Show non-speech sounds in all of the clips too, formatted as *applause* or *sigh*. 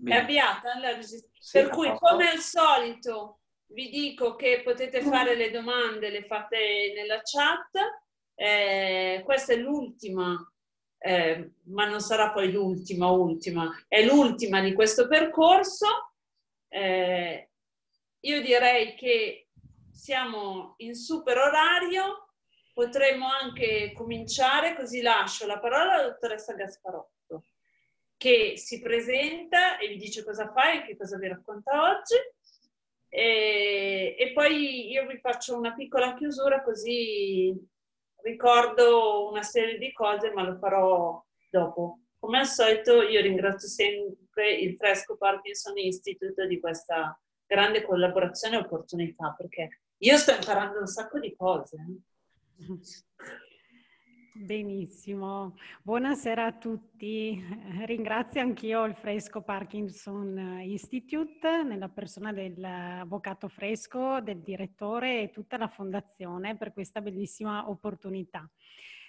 Bene. È avviata la registrazione. Sì, per cui, posto. come al solito, vi dico che potete mm. fare le domande, le fate nella chat. Eh, questa è l'ultima, eh, ma non sarà poi l'ultima, ultima, è l'ultima di questo percorso. Eh, io direi che siamo in super orario, potremmo anche cominciare, così lascio la parola alla dottoressa Gasparò che si presenta e vi dice cosa fa e che cosa vi racconta oggi. E, e, poi io vi faccio una piccola chiusura così ricordo una serie di cose, ma lo farò dopo. Come al solito io ringrazio sempre il Fresco Parkinson Institute di questa grande collaborazione e opportunità perché io sto imparando un sacco di cose. Eh. *laughs* Benissimo, buonasera a tutti. Ringrazio anch'io il Fresco Parkinson Institute nella persona dell'avvocato Fresco, del direttore e tutta la fondazione per questa bellissima opportunità.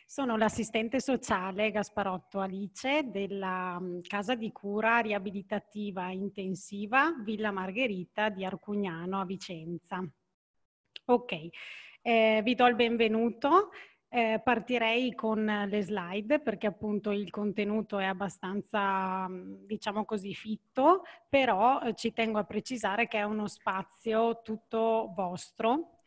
Sono l'assistente sociale Gasparotto Alice della mm, casa di cura riabilitativa intensiva Villa Margherita di Arcugnano a Vicenza. Ok, eh, vi do il benvenuto. Eh, partirei con eh, le slide perché appunto il contenuto è abbastanza, diciamo così, fitto, però eh, ci tengo a precisare che è uno spazio tutto vostro.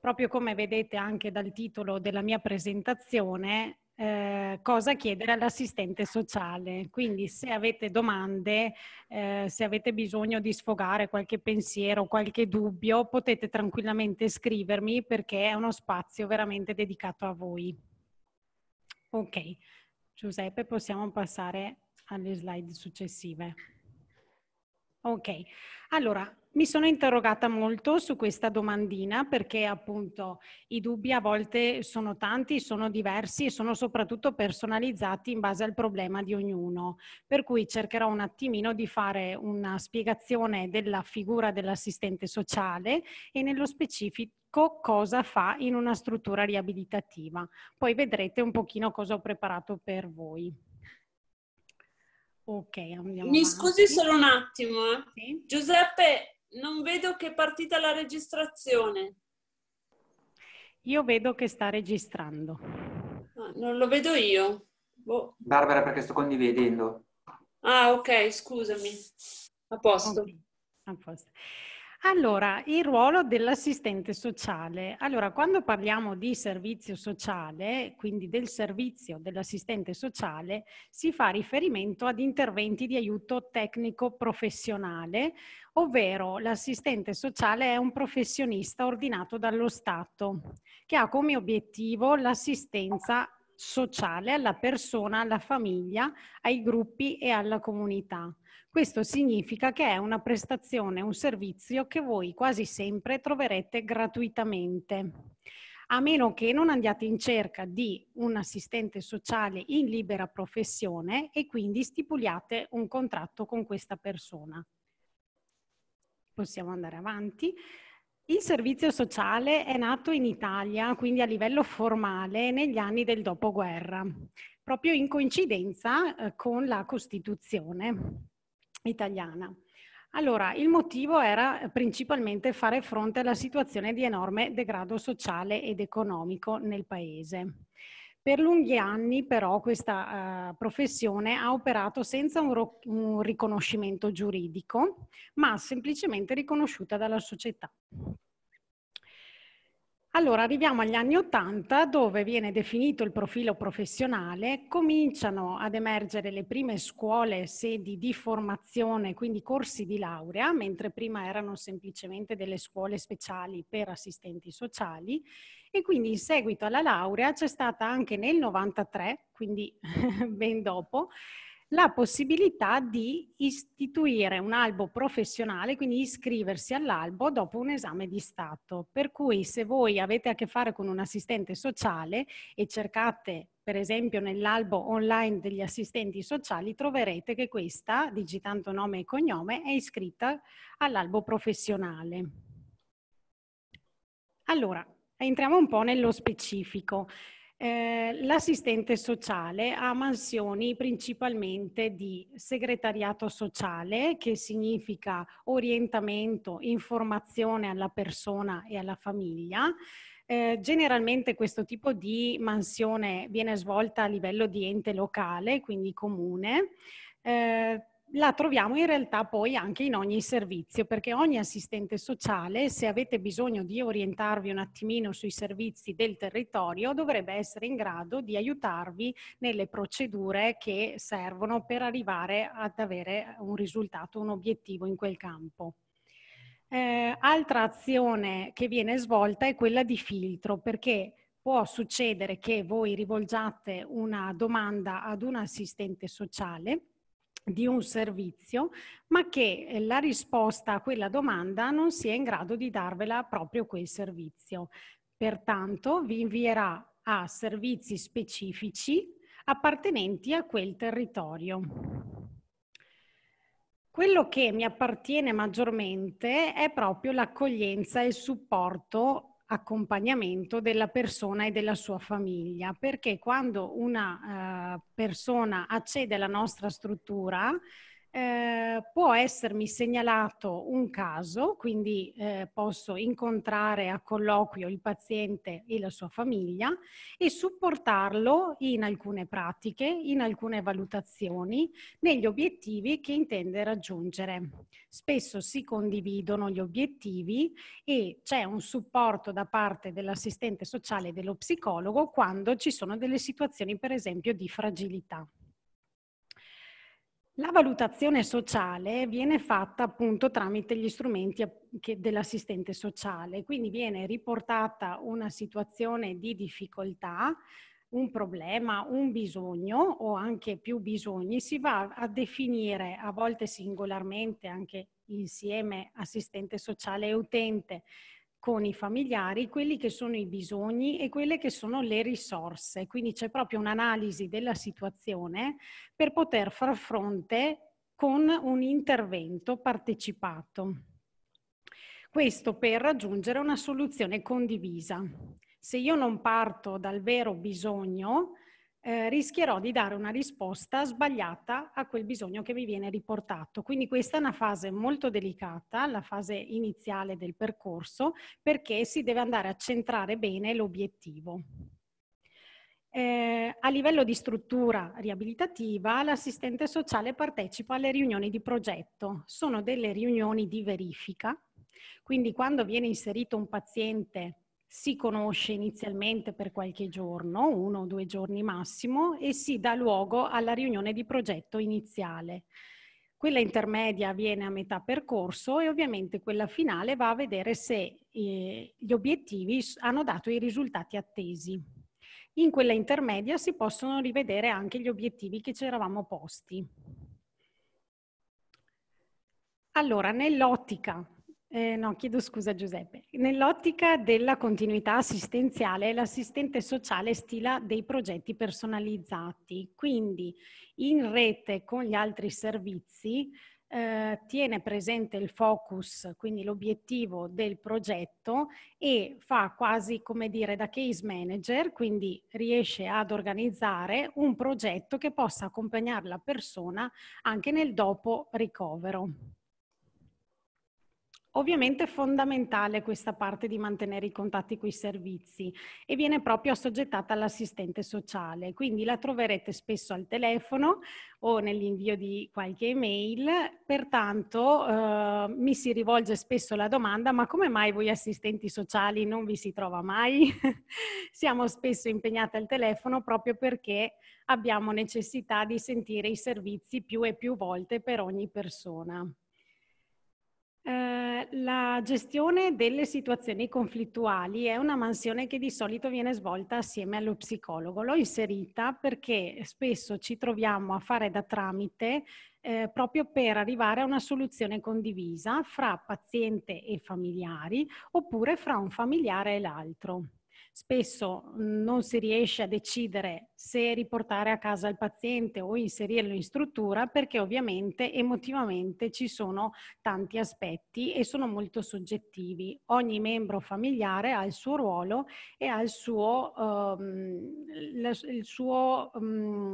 Proprio come vedete anche dal titolo della mia presentazione, eh, cosa chiedere all'assistente sociale. Quindi se avete domande, eh, se avete bisogno di sfogare qualche pensiero, qualche dubbio, potete tranquillamente scrivermi perché è uno spazio veramente dedicato a voi. Ok, Giuseppe, possiamo passare alle slide successive. Ok, allora mi sono interrogata molto su questa domandina perché appunto i dubbi a volte sono tanti, sono diversi e sono soprattutto personalizzati in base al problema di ognuno. Per cui cercherò un attimino di fare una spiegazione della figura dell'assistente sociale e nello specifico cosa fa in una struttura riabilitativa. Poi vedrete un pochino cosa ho preparato per voi. Ok, andiamo. Mi avanti. scusi solo un attimo. Eh. Sì. Giuseppe, non vedo che è partita la registrazione. Io vedo che sta registrando. Ah, non lo vedo io. Boh. Barbara, perché sto condividendo. Ah, ok, scusami. A posto. Okay. A posto. Allora, il ruolo dell'assistente sociale. Allora, quando parliamo di servizio sociale, quindi del servizio dell'assistente sociale, si fa riferimento ad interventi di aiuto tecnico professionale, ovvero l'assistente sociale è un professionista ordinato dallo Stato che ha come obiettivo l'assistenza sociale alla persona, alla famiglia, ai gruppi e alla comunità. Questo significa che è una prestazione, un servizio che voi quasi sempre troverete gratuitamente a meno che non andiate in cerca di un assistente sociale in libera professione e quindi stipuliate un contratto con questa persona. Possiamo andare avanti. Il servizio sociale è nato in Italia, quindi a livello formale, negli anni del dopoguerra, proprio in coincidenza eh, con la Costituzione italiana. Allora, il motivo era eh, principalmente fare fronte alla situazione di enorme degrado sociale ed economico nel paese. Per lunghi anni però questa uh, professione ha operato senza un, ro- un riconoscimento giuridico, ma semplicemente riconosciuta dalla società. Allora, arriviamo agli anni Ottanta dove viene definito il profilo professionale, cominciano ad emergere le prime scuole, sedi di formazione, quindi corsi di laurea, mentre prima erano semplicemente delle scuole speciali per assistenti sociali e quindi in seguito alla laurea c'è stata anche nel 93, quindi *laughs* ben dopo, la possibilità di istituire un albo professionale, quindi iscriversi all'albo dopo un esame di Stato. Per cui se voi avete a che fare con un assistente sociale e cercate per esempio nell'albo online degli assistenti sociali troverete che questa, digitando nome e cognome, è iscritta all'albo professionale. Allora, entriamo un po' nello specifico. Eh, l'assistente sociale ha mansioni principalmente di segretariato sociale, che significa orientamento, informazione alla persona e alla famiglia, eh, generalmente questo tipo di mansione viene svolta a livello di ente locale, quindi comune. Eh, la troviamo in realtà poi anche in ogni servizio, perché ogni assistente sociale, se avete bisogno di orientarvi un attimino sui servizi del territorio, dovrebbe essere in grado di aiutarvi nelle procedure che servono per arrivare ad avere un risultato, un obiettivo in quel campo. Eh, altra azione che viene svolta è quella di filtro, perché può succedere che voi rivolgiate una domanda ad un assistente sociale di un servizio, ma che eh, la risposta a quella domanda non sia in grado di darvela proprio quel servizio. Pertanto vi invierà a servizi specifici appartenenti a quel territorio. Quello che mi appartiene maggiormente è proprio l'accoglienza e il supporto accompagnamento della persona e della sua famiglia, perché quando una uh, persona accede alla nostra struttura eh, può essermi segnalato un caso, quindi eh, posso incontrare a colloquio il paziente e la sua famiglia e supportarlo in alcune pratiche, in alcune valutazioni, negli obiettivi che intende raggiungere. Spesso si condividono gli obiettivi e c'è un supporto da parte dell'assistente sociale e dello psicologo quando ci sono delle situazioni, per esempio, di fragilità. La valutazione sociale viene fatta appunto tramite gli strumenti eh, dell'assistente sociale, quindi viene riportata una situazione di difficoltà, un problema, un bisogno o anche più bisogni, si va a definire a volte singolarmente, anche insieme assistente sociale e utente, con i familiari quelli che sono i bisogni e quelle che sono le risorse. Quindi c'è proprio un'analisi della situazione per poter far fronte con un intervento partecipato. Questo per raggiungere una soluzione condivisa. Se io non parto dal vero bisogno, eh, rischierò di dare una risposta sbagliata a quel bisogno che mi viene riportato. Quindi questa è una fase molto delicata, la fase iniziale del percorso, perché si deve andare a centrare bene l'obiettivo. Eh, a livello di struttura riabilitativa, l'assistente sociale partecipa alle riunioni di progetto. Sono delle riunioni di verifica, quindi quando viene inserito un paziente si conosce inizialmente per qualche giorno, uno o due giorni massimo, e si dà luogo alla riunione di progetto iniziale. Quella intermedia avviene a metà percorso e ovviamente quella finale va a vedere se eh, gli obiettivi hanno dato i risultati attesi. In quella intermedia si possono rivedere anche gli obiettivi che ci eravamo posti. Allora, nell'ottica eh, no, chiedo scusa Giuseppe. Nell'ottica della continuità assistenziale, l'assistente sociale stila dei progetti personalizzati, quindi in rete con gli altri servizi eh, tiene presente il focus, quindi l'obiettivo del progetto e fa quasi come dire da case manager, quindi riesce ad organizzare un progetto che possa accompagnare la persona anche nel dopo ricovero. Ovviamente è fondamentale questa parte di mantenere i contatti con i servizi e viene proprio assoggettata all'assistente sociale, quindi la troverete spesso al telefono o nell'invio di qualche email, pertanto eh, mi si rivolge spesso la domanda ma come mai voi assistenti sociali non vi si trova mai? *laughs* Siamo spesso impegnati al telefono proprio perché abbiamo necessità di sentire i servizi più e più volte per ogni persona. Eh, la gestione delle situazioni conflittuali è una mansione che di solito viene svolta assieme allo psicologo. L'ho inserita perché spesso ci troviamo a fare da tramite eh, proprio per arrivare a una soluzione condivisa fra paziente e familiari oppure fra un familiare e l'altro spesso non si riesce a decidere se riportare a casa il paziente o inserirlo in struttura perché ovviamente emotivamente ci sono tanti aspetti e sono molto soggettivi. Ogni membro familiare ha il suo ruolo e ha il suo, um, il suo um,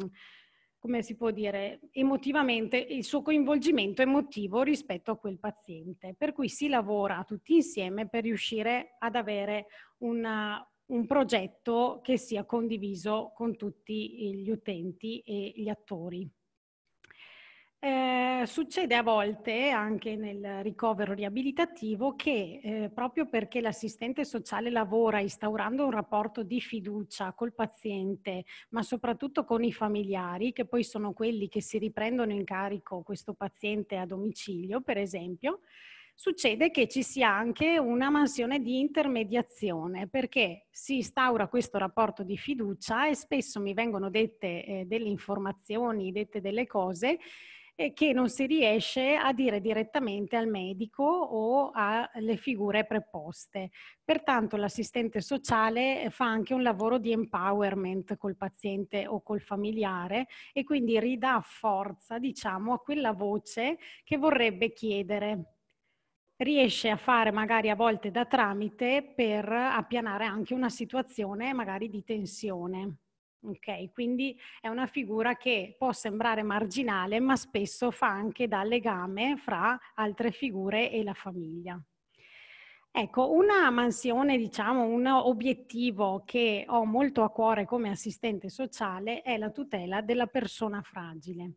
come si può dire, emotivamente, il suo coinvolgimento emotivo rispetto a quel paziente. Per cui si lavora tutti insieme per riuscire ad avere una, un progetto che sia condiviso con tutti gli utenti e gli attori. Eh, succede a volte anche nel ricovero riabilitativo che eh, proprio perché l'assistente sociale lavora instaurando un rapporto di fiducia col paziente, ma soprattutto con i familiari, che poi sono quelli che si riprendono in carico questo paziente a domicilio, per esempio, succede che ci sia anche una mansione di intermediazione perché si instaura questo rapporto di fiducia e spesso mi vengono dette eh, delle informazioni, dette delle cose eh, che non si riesce a dire direttamente al medico o alle figure preposte. Pertanto l'assistente sociale eh, fa anche un lavoro di empowerment col paziente o col familiare e quindi ridà forza, diciamo, a quella voce che vorrebbe chiedere riesce a fare magari a volte da tramite per appianare anche una situazione magari di tensione. Ok, quindi è una figura che può sembrare marginale, ma spesso fa anche da legame fra altre figure e la famiglia. Ecco, una mansione, diciamo, un obiettivo che ho molto a cuore come assistente sociale è la tutela della persona fragile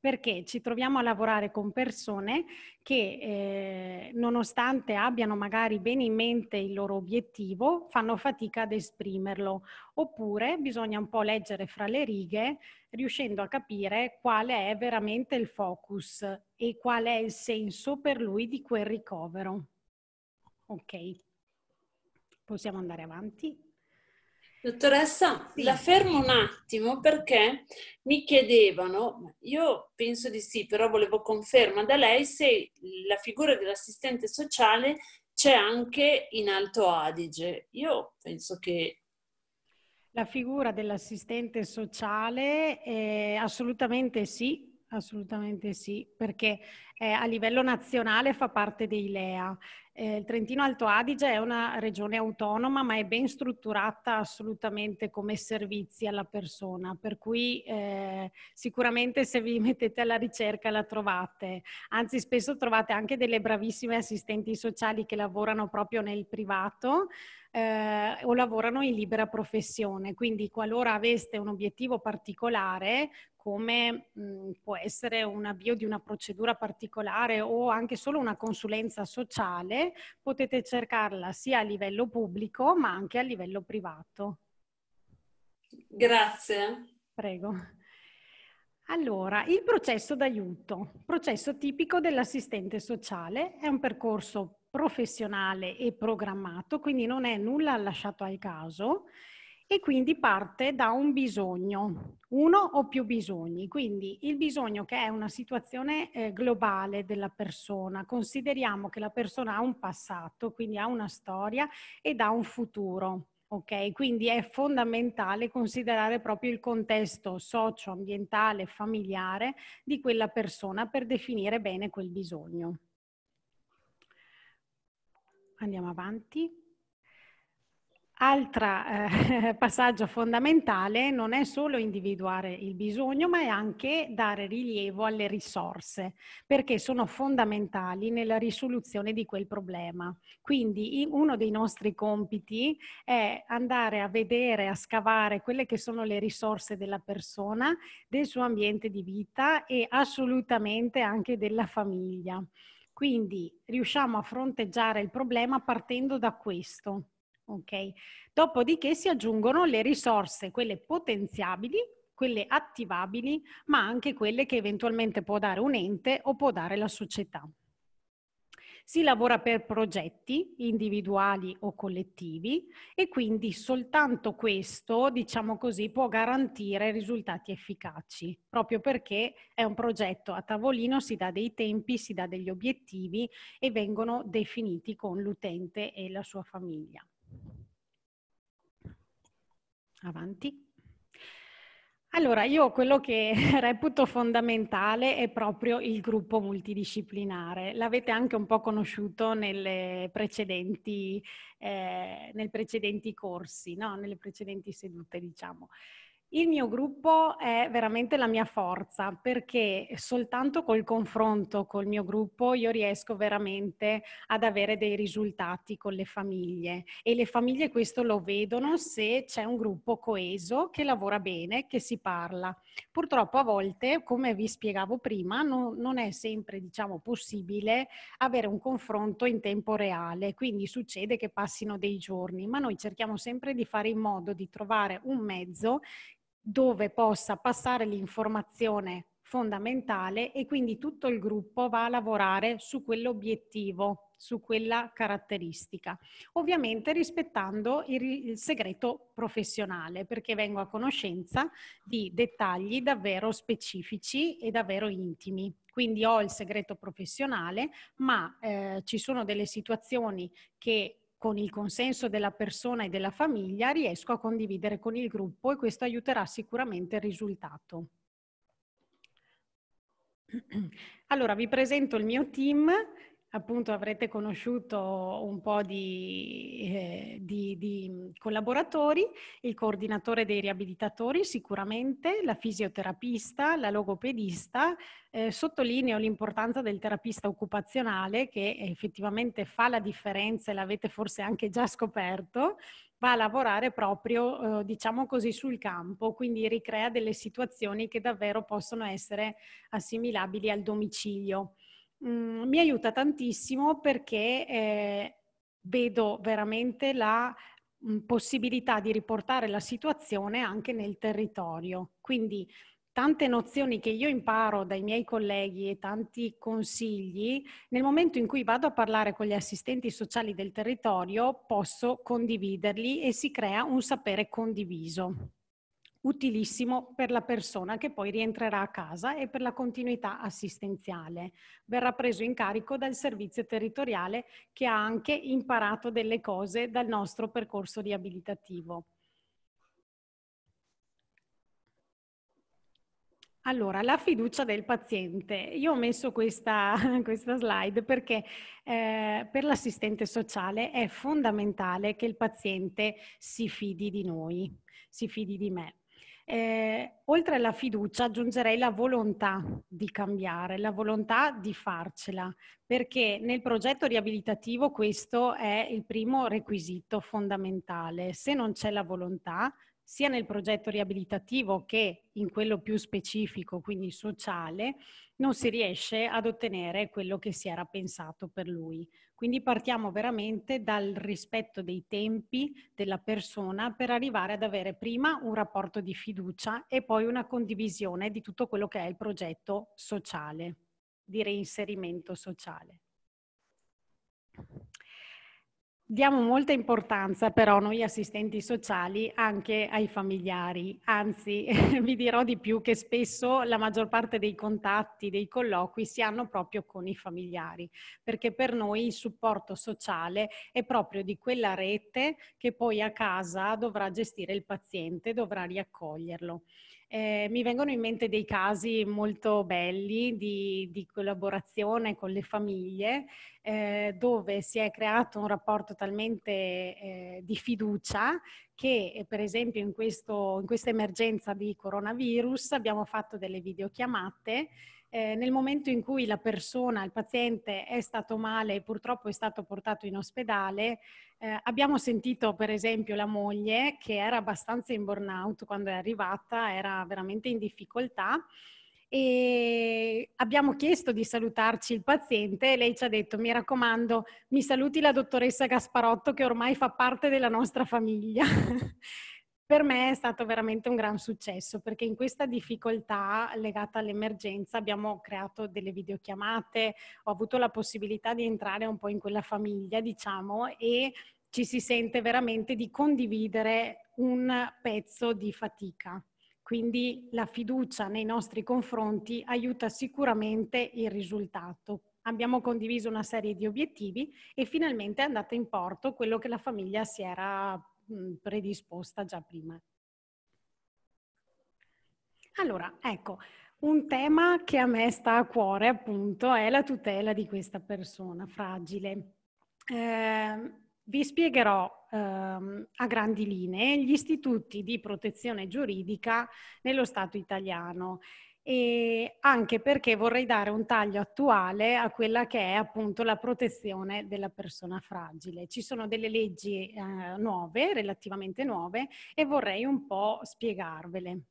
perché ci troviamo a lavorare con persone che eh, nonostante abbiano magari bene in mente il loro obiettivo, fanno fatica ad esprimerlo, oppure bisogna un po' leggere fra le righe riuscendo a capire qual è veramente il focus e qual è il senso per lui di quel ricovero. Ok, possiamo andare avanti. Dottoressa, sì. la fermo un attimo perché mi chiedevano, io penso di sì, però volevo conferma da lei se la figura dell'assistente sociale c'è anche in Alto Adige. Io penso che... La figura dell'assistente sociale eh, assolutamente sì, Assolutamente sì, perché eh, a livello nazionale fa parte dei LEA eh, il Trentino Alto Adige è una regione autonoma, ma è ben strutturata assolutamente come servizi alla persona, per cui eh, sicuramente se vi *laughs* mettete alla ricerca la trovate. Anzi, spesso trovate anche delle bravissime assistenti sociali che lavorano proprio nel privato. Eh, o lavorano in libera professione. Quindi qualora aveste un obiettivo particolare, come mh, può essere un avvio di una procedura particolare o anche solo una consulenza sociale, potete cercarla sia a livello pubblico ma anche a livello privato. Grazie. Prego. Allora, il processo d'aiuto, processo tipico dell'assistente sociale, è un percorso professionale e programmato, quindi non è nulla lasciato al caso e quindi parte da un bisogno, uno o più bisogni. Quindi il bisogno che è una situazione eh, globale della persona. Consideriamo che la persona ha un passato, quindi ha una storia ed ha un futuro. Ok, quindi è fondamentale considerare proprio il contesto socio-ambientale, familiare di quella persona per definire bene quel bisogno. Andiamo avanti. Altro eh, *laughs* passaggio fondamentale non è solo individuare il bisogno, ma è anche dare rilievo alle risorse, perché sono fondamentali nella risoluzione di quel problema. Quindi uno dei nostri compiti è andare a vedere, a scavare quelle che sono le risorse della persona, del suo ambiente di vita e assolutamente anche della famiglia. Quindi riusciamo a fronteggiare il problema partendo da questo Ok, Dopodiché si aggiungono le risorse, quelle potenziabili, quelle attivabili, ma anche quelle che eventualmente può dare un ente o può dare la società. Si lavora per progetti individuali o collettivi e quindi soltanto questo, diciamo così, può garantire risultati efficaci, proprio perché è un progetto a tavolino, si dà dei tempi, si dà degli obiettivi e vengono definiti con l'utente e la sua famiglia. Avanti. Allora, io quello che *laughs* reputo fondamentale è proprio il gruppo multidisciplinare. L'avete anche un po' conosciuto precedenti, eh, nei precedenti corsi, no? nelle precedenti sedute, diciamo. Il mio gruppo è veramente la mia forza perché soltanto col confronto col mio gruppo io riesco veramente ad avere dei risultati con le famiglie e le famiglie questo lo vedono se c'è un gruppo coeso che lavora bene, che si parla. Purtroppo a volte, come vi spiegavo prima, non, non è sempre diciamo, possibile avere un confronto in tempo reale, quindi succede che passino dei giorni, ma noi cerchiamo sempre di fare in modo di trovare un mezzo dove possa passare l'informazione fondamentale e quindi tutto il gruppo va a lavorare su quell'obiettivo, su quella caratteristica. Ovviamente rispettando il, il, segreto professionale perché vengo a conoscenza di dettagli davvero specifici e davvero intimi. Quindi ho il segreto professionale, ma eh, ci sono delle situazioni che con il consenso della persona e della famiglia riesco a condividere con il gruppo e questo aiuterà sicuramente il risultato. *clears throat* Allora vi presento il mio team appunto avrete conosciuto un po' di, eh, di, di, mm, collaboratori, il coordinatore dei riabilitatori sicuramente, la fisioterapista, la logopedista. Eh, sottolineo l'importanza del terapista occupazionale che effettivamente fa la differenza e l'avete forse anche già scoperto, va a lavorare proprio, eh, diciamo così, sul campo, quindi ricrea delle situazioni che davvero possono essere assimilabili al domicilio. Mm, mi aiuta tantissimo perché eh, vedo veramente la mh, mm, possibilità di riportare la situazione anche nel territorio. Quindi tante nozioni che io imparo dai miei colleghi e tanti consigli, nel momento in cui vado a parlare con gli assistenti sociali del territorio posso condividerli e si crea un sapere condiviso utilissimo per la persona che poi rientrerà a casa e per la continuità assistenziale. Verrà preso in carico dal servizio territoriale che ha anche imparato delle cose dal nostro percorso riabilitativo. Allora, la fiducia del paziente. Io ho messo questa, *laughs* questa slide perché eh, per l'assistente sociale è fondamentale che il paziente si fidi di noi, si fidi di me. Eh, oltre alla fiducia aggiungerei la volontà di cambiare, la volontà di farcela, perché nel progetto riabilitativo questo è il primo requisito fondamentale. Se non c'è la volontà, sia nel progetto riabilitativo che in quello più specifico, quindi sociale, non si riesce ad ottenere quello che si era pensato per lui. Quindi partiamo veramente dal rispetto dei tempi della persona per arrivare ad avere prima un rapporto di fiducia e poi una condivisione di tutto quello che è il progetto sociale, di reinserimento sociale. Diamo molta importanza però noi assistenti sociali anche ai familiari, anzi *laughs* vi dirò di più che spesso la maggior parte dei contatti, dei colloqui si hanno proprio con i familiari, perché per noi il supporto sociale è proprio di quella rete che poi a casa dovrà gestire il paziente, dovrà riaccoglierlo eh, mi vengono in mente dei casi molto belli di, di collaborazione con le famiglie eh, dove si è creato un rapporto talmente eh, di fiducia che eh, per esempio in, questo, in questa emergenza di coronavirus abbiamo fatto delle videochiamate eh, nel momento in cui la persona, il paziente è stato male e purtroppo è stato portato in ospedale, eh, abbiamo sentito per esempio la moglie che era abbastanza in burnout quando è arrivata, era veramente in difficoltà e abbiamo chiesto di salutarci il paziente e lei ci ha detto mi raccomando mi saluti la dottoressa Gasparotto che ormai fa parte della nostra famiglia *laughs* per me è stato veramente un gran successo perché in questa difficoltà legata all'emergenza abbiamo creato delle videochiamate, ho avuto la possibilità di entrare un po' in quella famiglia, diciamo, e ci si sente veramente di condividere un pezzo di fatica. Quindi la fiducia nei nostri confronti aiuta sicuramente il risultato. Abbiamo condiviso una serie di obiettivi e finalmente è andato in porto quello che la famiglia si era Mm, predisposta già prima. Allora, ecco, un tema che a me sta a cuore appunto è la tutela di questa persona fragile. Eh, vi spiegherò ehm, a grandi linee gli istituti di protezione giuridica nello Stato italiano e anche perché vorrei dare un taglio attuale a quella che è appunto la protezione della persona fragile. Ci sono delle leggi eh, nuove, relativamente nuove, e vorrei un po' spiegarvele.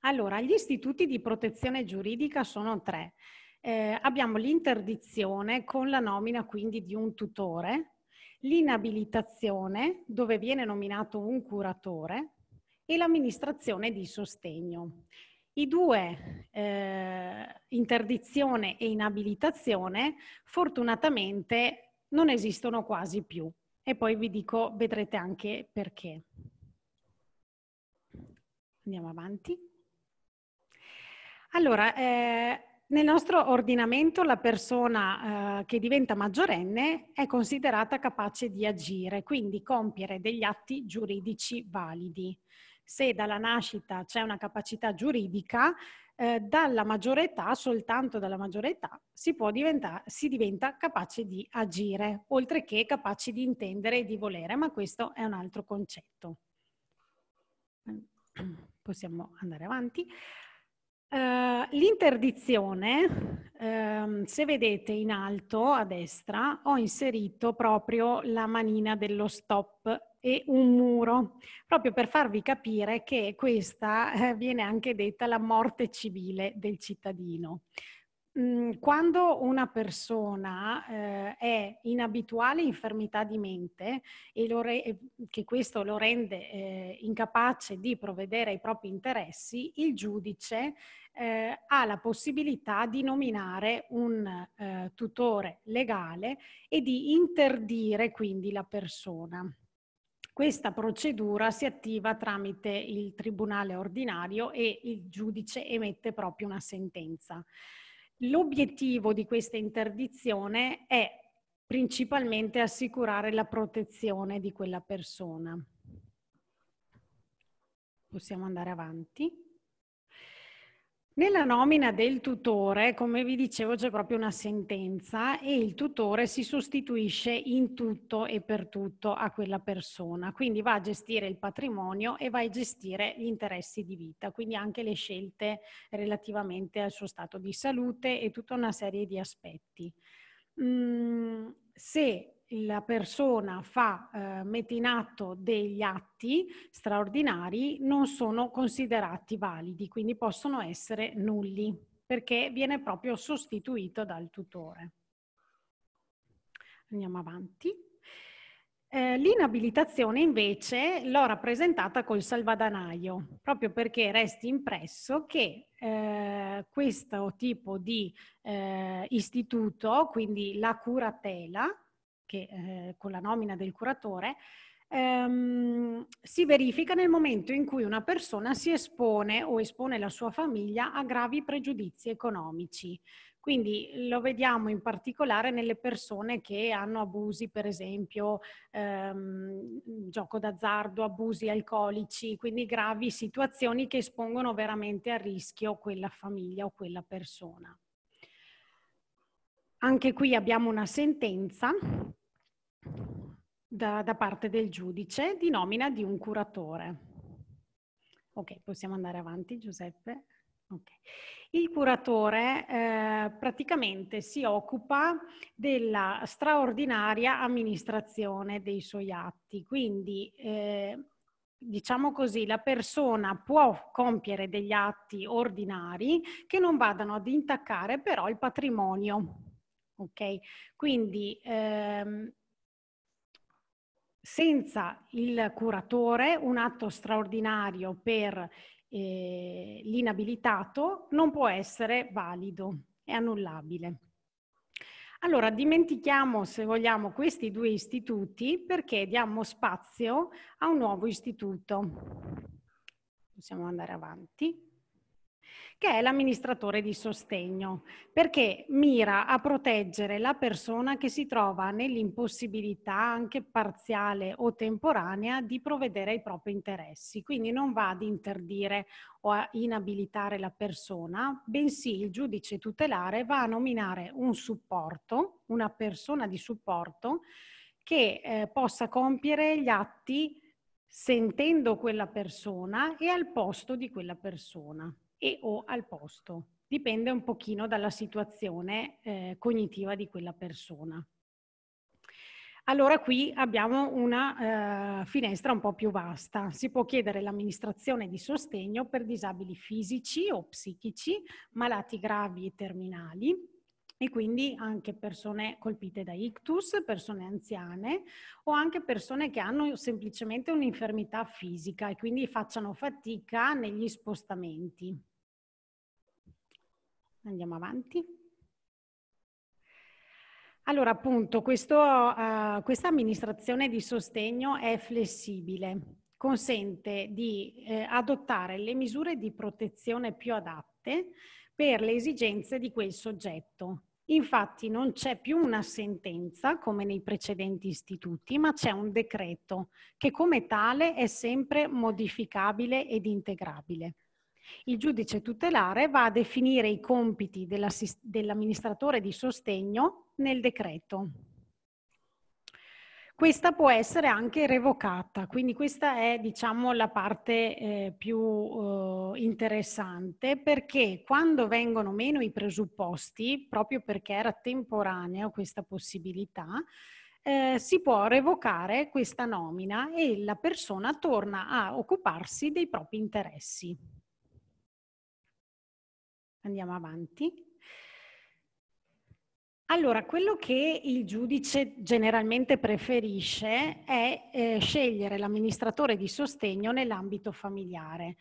Allora, gli istituti di protezione giuridica sono tre. Eh, abbiamo l'interdizione con la nomina quindi di un tutore, l'inabilitazione dove viene nominato un curatore e l'amministrazione di sostegno. I due, eh, interdizione e inabilitazione, fortunatamente non esistono quasi più. E poi vi dico, vedrete anche perché. Andiamo avanti. Allora, eh, nel nostro ordinamento la persona eh, che diventa maggiorenne è considerata capace di agire, quindi compiere degli atti giuridici validi se dalla nascita c'è una capacità giuridica, eh, dalla maggiore età, soltanto dalla maggiore età, si, può diventa, si diventa capace di agire, oltre che capace di intendere e di volere, ma questo è un altro concetto. *clears throat* Possiamo andare avanti. Uh, l'interdizione, um, se vedete in alto a destra, ho inserito proprio la manina dello stop e un muro, proprio per farvi capire che questa eh, viene anche detta la morte civile del cittadino mm, quando una persona eh, è in abituale infermità di mente e re- che questo lo rende eh, incapace di provvedere ai propri interessi, il giudice eh, ha la possibilità di nominare un eh, tutore legale e di interdire quindi la persona. Questa procedura si attiva tramite il tribunale ordinario e il giudice emette proprio una sentenza. L'obiettivo di questa interdizione è principalmente assicurare la protezione di quella persona. Possiamo andare avanti. Nella nomina del tutore, come vi dicevo, c'è proprio una sentenza e il tutore si sostituisce in tutto e per tutto a quella persona, quindi va a gestire il patrimonio e va a gestire gli interessi di vita, quindi anche le scelte relativamente al suo stato di salute e tutta una serie di aspetti. Mm, se la persona fa, eh, mette in atto degli atti straordinari, non sono considerati validi, quindi possono essere nulli, perché viene proprio sostituito dal tutore. Andiamo avanti. Eh, l'inabilitazione invece l'ho rappresentata col salvadanaio, proprio perché resti impresso che eh, questo tipo di eh, istituto, quindi la curatela, che eh, con la nomina del curatore, ehm, si verifica nel momento in cui una persona si espone o espone la sua famiglia a gravi pregiudizi economici. Quindi lo vediamo in particolare nelle persone che hanno abusi, per esempio, ehm, gioco d'azzardo, abusi alcolici, quindi gravi situazioni che espongono veramente a rischio quella famiglia o quella persona. Anche qui abbiamo una sentenza da, da parte del giudice di nomina di un curatore. Ok, possiamo andare avanti Giuseppe. Okay. Il curatore eh, praticamente si occupa della straordinaria amministrazione dei suoi atti, quindi eh, diciamo così la persona può compiere degli atti ordinari che non vadano ad intaccare però il patrimonio Okay? Quindi ehm, senza il curatore un atto straordinario per eh, l'inabilitato non può essere valido, è annullabile. Allora, dimentichiamo, se vogliamo, questi due istituti perché diamo spazio a un nuovo istituto. Possiamo andare avanti che è l'amministratore di sostegno, perché mira a proteggere la persona che si trova nell'impossibilità anche parziale o temporanea di provvedere ai propri interessi. Quindi non va ad interdire o a inabilitare la persona, bensì il giudice tutelare va a nominare un supporto, una persona di supporto che eh, possa compiere gli atti sentendo quella persona e al posto di quella persona e o al posto. Dipende un pochino dalla situazione eh, cognitiva di quella persona. Allora qui abbiamo una eh, finestra un po' più vasta. Si può chiedere l'amministrazione di sostegno per disabili fisici o psichici, malati gravi e terminali, e quindi anche persone colpite da ictus, persone anziane o anche persone che hanno semplicemente un'infermità fisica e quindi facciano fatica negli spostamenti. Andiamo avanti. Allora, appunto, questo, uh, questa amministrazione di sostegno è flessibile, consente di eh, adottare le misure di protezione più adatte per le esigenze di quel soggetto, Infatti non c'è più una sentenza come nei precedenti istituti, ma c'è un decreto che come tale è sempre modificabile ed integrabile. Il giudice tutelare va a definire i compiti dell'amministratore di sostegno nel decreto. Questa può essere anche revocata, quindi questa è diciamo, la parte eh, più eh, interessante perché quando vengono meno i presupposti, proprio perché era temporanea questa possibilità, eh, si può revocare questa nomina e la persona torna a occuparsi dei propri interessi. Andiamo avanti. Allora, quello che il giudice generalmente preferisce è eh, scegliere l'amministratore di sostegno nell'ambito familiare.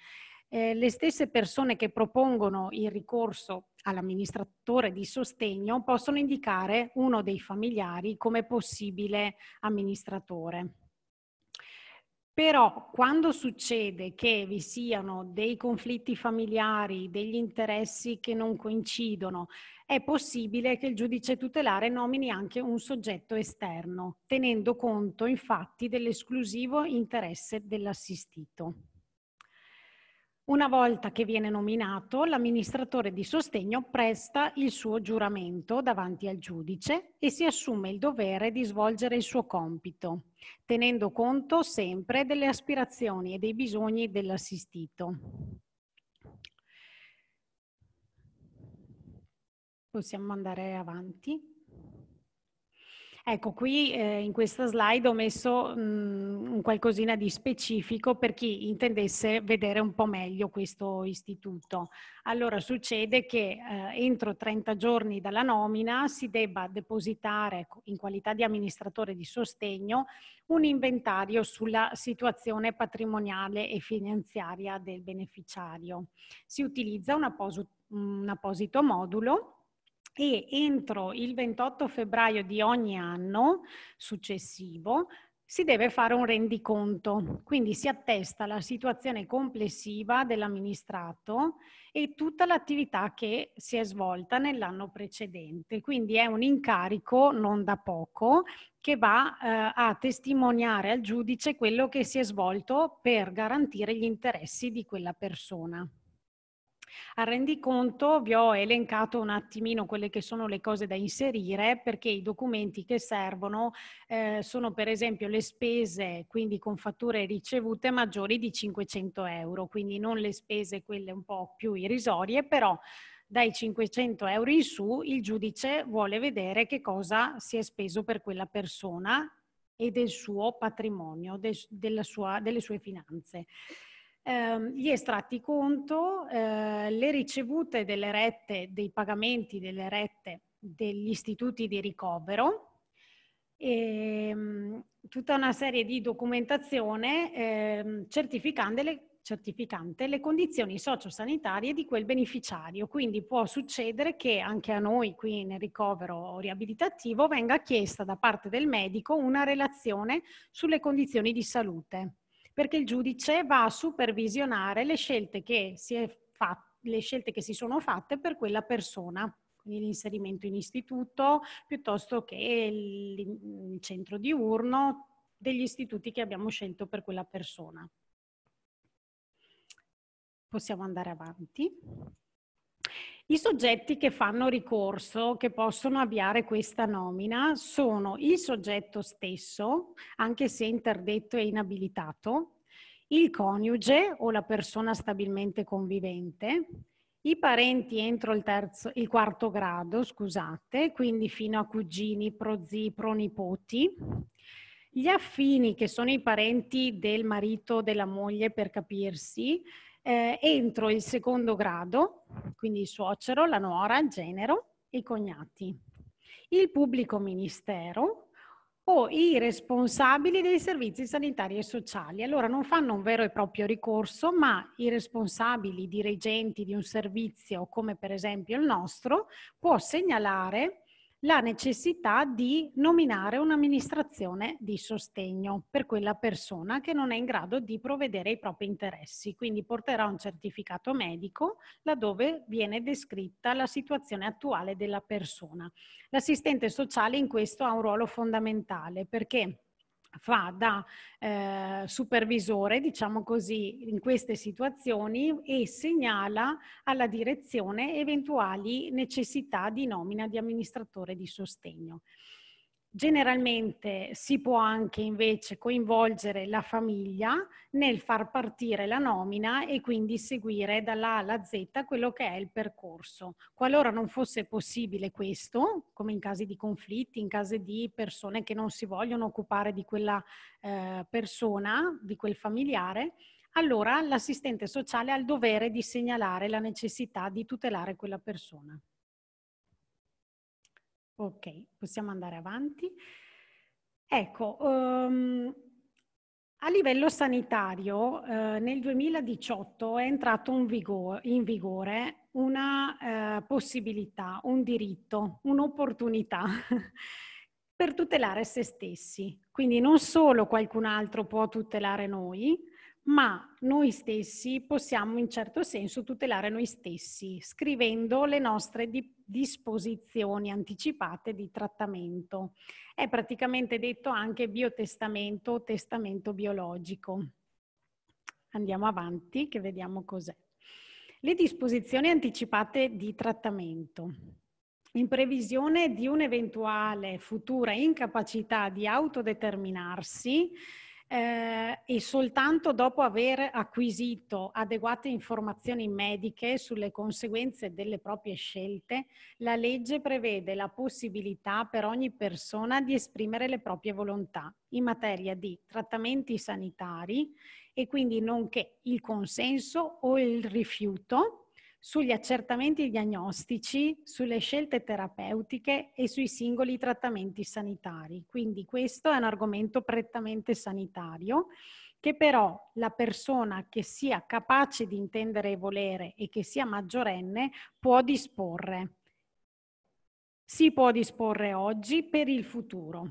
Eh, le stesse persone che propongono il ricorso all'amministratore di sostegno possono indicare uno dei familiari come possibile amministratore. Però quando succede che vi siano dei conflitti familiari, degli interessi che non coincidono, è possibile che il giudice tutelare nomini anche un soggetto esterno, tenendo conto infatti dell'esclusivo interesse dell'assistito. Una volta che viene nominato, l'amministratore di sostegno presta il suo giuramento davanti al giudice e si assume il dovere di svolgere il suo compito, tenendo conto sempre delle aspirazioni e dei bisogni dell'assistito. Possiamo andare avanti. Ecco, qui eh, in questa slide ho messo mh, mm, un qualcosina di specifico per chi intendesse vedere un po' meglio questo istituto. Allora, succede che eh, entro 30 giorni dalla nomina si debba depositare ecco, in qualità di amministratore di sostegno un inventario sulla situazione patrimoniale e finanziaria del beneficiario. Si utilizza un, appos un apposito modulo e entro il 28 febbraio di ogni anno successivo si deve fare un rendiconto, quindi si attesta la situazione complessiva dell'amministrato e tutta l'attività che si è svolta nell'anno precedente. Quindi è un incarico non da poco che va eh, a testimoniare al giudice quello che si è svolto per garantire gli interessi di quella persona. Al rendiconto vi ho elencato un attimino quelle che sono le cose da inserire perché i documenti che servono eh, sono per esempio le spese, quindi con fatture ricevute maggiori di 500 euro, quindi non le spese quelle un po' più irrisorie, però dai 500 euro in su il giudice vuole vedere che cosa si è speso per quella persona e del suo patrimonio, de, sua, delle sue finanze ehm, gli estratti conto, eh, le ricevute delle rette, dei pagamenti delle rette degli istituti di ricovero, e, ehm, tutta una serie di documentazione ehm, le, certificante le condizioni sociosanitarie di quel beneficiario. Quindi può succedere che anche a noi qui nel ricovero riabilitativo venga chiesta da parte del medico una relazione sulle condizioni di salute perché il giudice va a supervisionare le scelte che si, fat- le scelte che si sono fatte per quella persona quindi l'inserimento in istituto piuttosto che il centro diurno degli istituti che abbiamo scelto per quella persona. Possiamo andare avanti. I soggetti che fanno ricorso, che possono avviare questa nomina, sono il soggetto stesso, anche se interdetto e inabilitato, il coniuge o la persona stabilmente convivente, i parenti entro il, terzo, il quarto grado, scusate, quindi fino a cugini, prozii, pronipoti, gli affini che sono i parenti del marito, o della moglie per capirsi, eh, entro il secondo grado, quindi il suocero, la nuora, il genero, i cognati, il pubblico ministero o i responsabili dei servizi sanitari e sociali. Allora non fanno un vero e proprio ricorso, ma i responsabili, dirigenti di un servizio come per esempio il nostro, può segnalare la necessità di nominare un'amministrazione di sostegno per quella persona che non è in grado di provvedere ai propri interessi, quindi porterà un certificato medico laddove viene descritta la situazione attuale della persona. L'assistente sociale in questo ha un ruolo fondamentale perché fa da eh, supervisore, diciamo così, in queste situazioni e segnala alla direzione eventuali necessità di nomina di amministratore di sostegno. Generalmente si può anche invece coinvolgere la famiglia nel far partire la nomina e quindi seguire dalla A alla Z quello che è il percorso. Qualora non fosse possibile questo, come in casi di conflitti, in caso di persone che non si vogliono occupare di quella eh, persona, di quel familiare, allora l'assistente sociale ha il dovere di segnalare la necessità di tutelare quella persona. Ok, possiamo andare avanti. Ecco, um, a livello sanitario eh, nel 2018 è entrato in vigore, in vigore una eh, possibilità, un diritto, un'opportunità *laughs* per tutelare se stessi. Quindi non solo qualcun altro può tutelare noi, ma noi stessi possiamo in certo senso tutelare noi stessi scrivendo le nostre di disposizioni anticipate di trattamento. È praticamente detto anche biotestamento o testamento biologico. Andiamo avanti che vediamo cos'è. Le disposizioni anticipate di trattamento. In previsione di un'eventuale futura incapacità di autodeterminarsi, eh, e soltanto dopo aver acquisito adeguate informazioni mediche sulle conseguenze delle proprie scelte, la legge prevede la possibilità per ogni persona di esprimere le proprie volontà in materia di trattamenti sanitari e quindi nonché il consenso o il rifiuto sugli accertamenti diagnostici, sulle scelte terapeutiche e sui singoli trattamenti sanitari. Quindi questo è un argomento prettamente sanitario che però la persona che sia capace di intendere e volere e che sia maggiorenne può disporre. Si può disporre oggi per il futuro.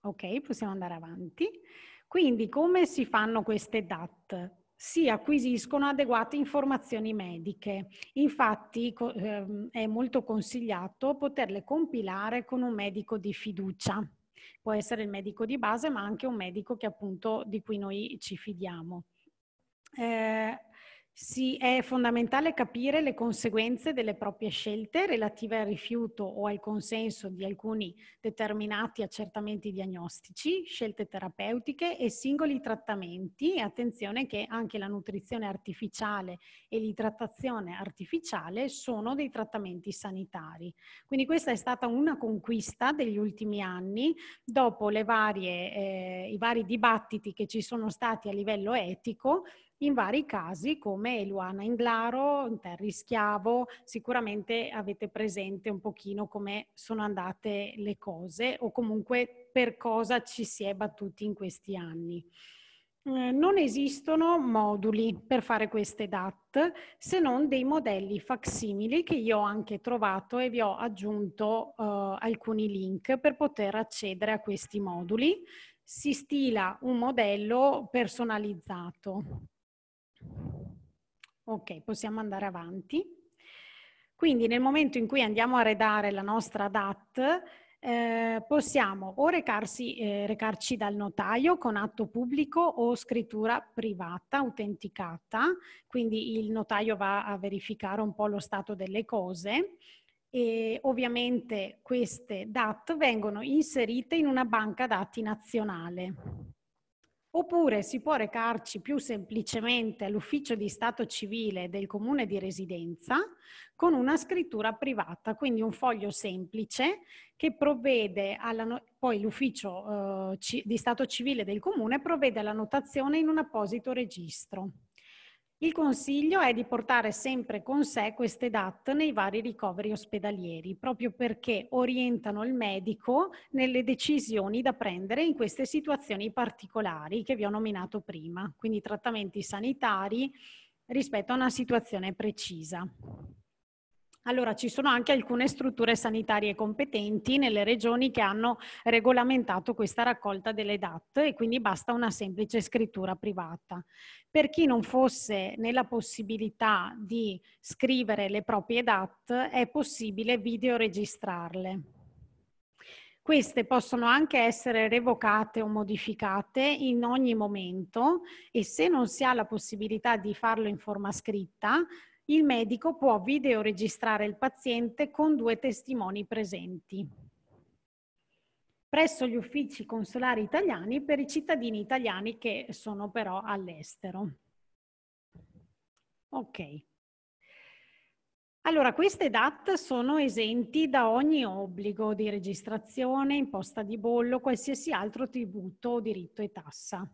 Ok, possiamo andare avanti. Quindi come si fanno queste DAT? si acquisiscono adeguate informazioni mediche. Infatti ehm, è molto consigliato poterle compilare con un medico di fiducia. Può essere il medico di base, ma anche un medico che appunto di cui noi ci fidiamo. Eh, sì, è fondamentale capire le conseguenze delle proprie scelte relative al rifiuto o al consenso di alcuni determinati accertamenti diagnostici, scelte terapeutiche e singoli trattamenti attenzione che anche la nutrizione artificiale e l'idratazione artificiale sono dei trattamenti sanitari. Quindi questa è stata una conquista degli ultimi anni dopo varie, eh, i vari dibattiti che ci sono stati a livello etico in vari casi come Luana Inglaro, in Terry Schiavo, sicuramente avete presente un pochino come sono andate le cose o comunque per cosa ci si è battuti in questi anni. Eh, non esistono moduli per fare queste DAT se non dei modelli facsimili che io ho anche trovato e vi ho aggiunto uh, alcuni link per poter accedere a questi moduli. Si stila un modello personalizzato. Ok, possiamo andare avanti. Quindi nel momento in cui andiamo a redare la nostra DAT, eh, possiamo o recarsi, eh, recarci dal notaio con atto pubblico o scrittura privata autenticata, quindi il notaio va a verificare un po' lo stato delle cose e ovviamente queste DAT vengono inserite in una banca dati nazionale oppure si può recarci più semplicemente all'ufficio di Stato civile del comune di residenza con una scrittura privata, quindi un foglio semplice che provvede alla poi l'ufficio eh, di Stato civile del comune provvede alla notazione in un apposito registro. Il consiglio è di portare sempre con sé queste DAT nei vari ricoveri ospedalieri, proprio perché orientano il medico nelle decisioni da prendere in queste situazioni particolari che vi ho nominato prima, quindi trattamenti sanitari rispetto a una situazione precisa. Allora, ci sono anche alcune strutture sanitarie competenti nelle regioni che hanno regolamentato questa raccolta delle DAT e quindi basta una semplice scrittura privata. Per chi non fosse nella possibilità di scrivere le proprie DAT, è possibile videoregistrarle. Queste possono anche essere revocate o modificate in ogni momento e se non si ha la possibilità di farlo in forma scritta, il medico può videoregistrare il paziente con due testimoni presenti presso gli uffici consolari italiani per i cittadini italiani che sono però all'estero. Ok. Allora, queste DAT sono esenti da ogni obbligo di registrazione, imposta di bollo, qualsiasi altro tributo, diritto e tassa.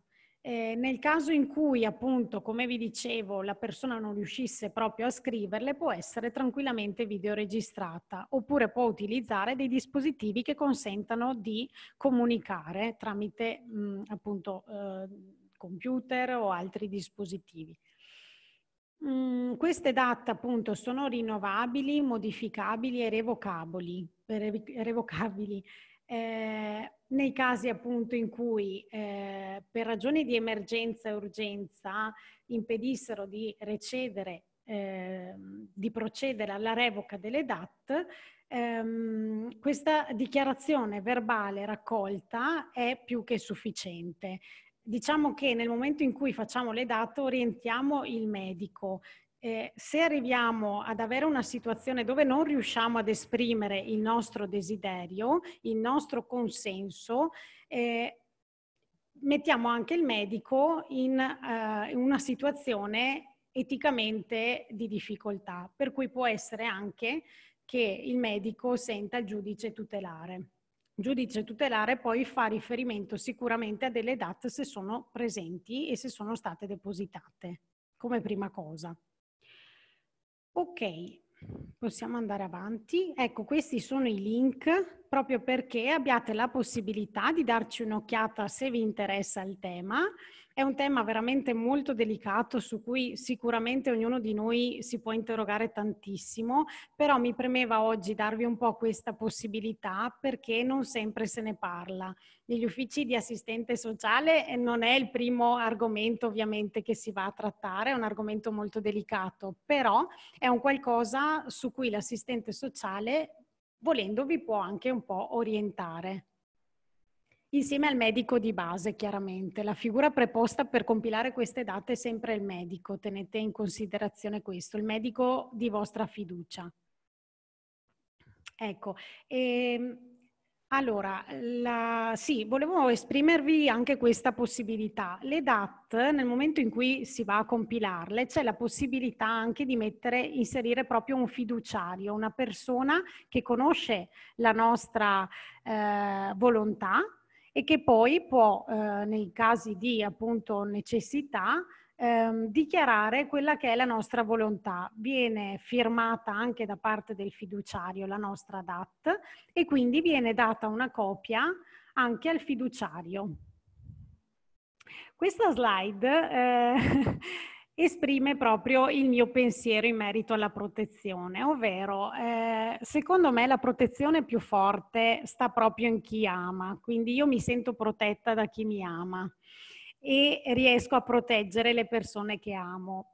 Eh, nel caso in cui, appunto, come vi dicevo, la persona non riuscisse proprio a scriverle, può essere tranquillamente videoregistrata oppure può utilizzare dei dispositivi che consentano di comunicare tramite mh, mm, appunto eh, computer o altri dispositivi. Mm, queste date appunto sono rinnovabili, modificabili e revocabili. revocabili. Eh, nei casi appunto in cui eh, per ragioni di emergenza e urgenza impedissero di recedere, eh, di procedere alla revoca delle DAT, ehm, questa dichiarazione verbale raccolta è più che sufficiente. Diciamo che nel momento in cui facciamo le DAT orientiamo il medico eh, se arriviamo ad avere una situazione dove non riusciamo ad esprimere il nostro desiderio, il nostro consenso, eh, mettiamo anche il medico in eh, una situazione eticamente di difficoltà, per cui può essere anche che il medico senta il giudice tutelare. Il giudice tutelare poi fa riferimento sicuramente a delle DAT se sono presenti e se sono state depositate come prima cosa. Ok, possiamo andare avanti. Ecco, questi sono i link proprio perché abbiate la possibilità di darci un'occhiata se vi interessa il tema è un tema veramente molto delicato su cui sicuramente ognuno di noi si può interrogare tantissimo, però mi premeva oggi darvi un po' questa possibilità perché non sempre se ne parla. Negli uffici di assistente sociale eh, non è il primo argomento ovviamente che si va a trattare, è un argomento molto delicato, però è un qualcosa su cui l'assistente sociale volendovi può anche un po' orientare. Insieme al medico di base, chiaramente. La figura preposta per compilare queste date è sempre il medico, tenete in considerazione questo, il medico di vostra fiducia. Ecco, e, ehm, allora, la, sì, volevo esprimervi anche questa possibilità. Le DAT, nel momento in cui si va a compilarle, c'è la possibilità anche di mettere, inserire proprio un fiduciario, una persona che conosce la nostra eh, volontà e che poi può, eh, nei casi di appunto necessità, ehm, dichiarare quella che è la nostra volontà. Viene firmata anche da parte del fiduciario la nostra DAT e quindi viene data una copia anche al fiduciario. Questa slide eh, *laughs* esprime proprio il mio pensiero in merito alla protezione, ovvero eh, secondo me la protezione più forte sta proprio in chi ama, quindi io mi sento protetta da chi mi ama e riesco a proteggere le persone che amo.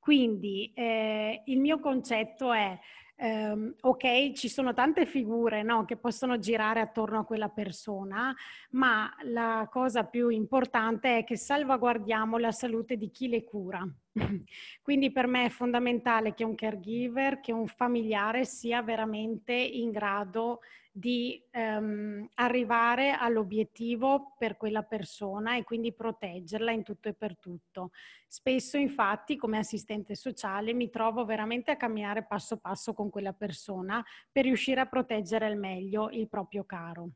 Quindi eh, il mio concetto è Um, ok, ci sono tante figure no, che possono girare attorno a quella persona, ma la cosa più importante è che salvaguardiamo la salute di chi le cura. *laughs* Quindi per me è fondamentale che un caregiver, che un familiare sia veramente in grado di ehm, arrivare all'obiettivo per quella persona e quindi proteggerla in tutto e per tutto. Spesso infatti come assistente sociale mi trovo veramente a camminare passo passo con quella persona per riuscire a proteggere al meglio il proprio caro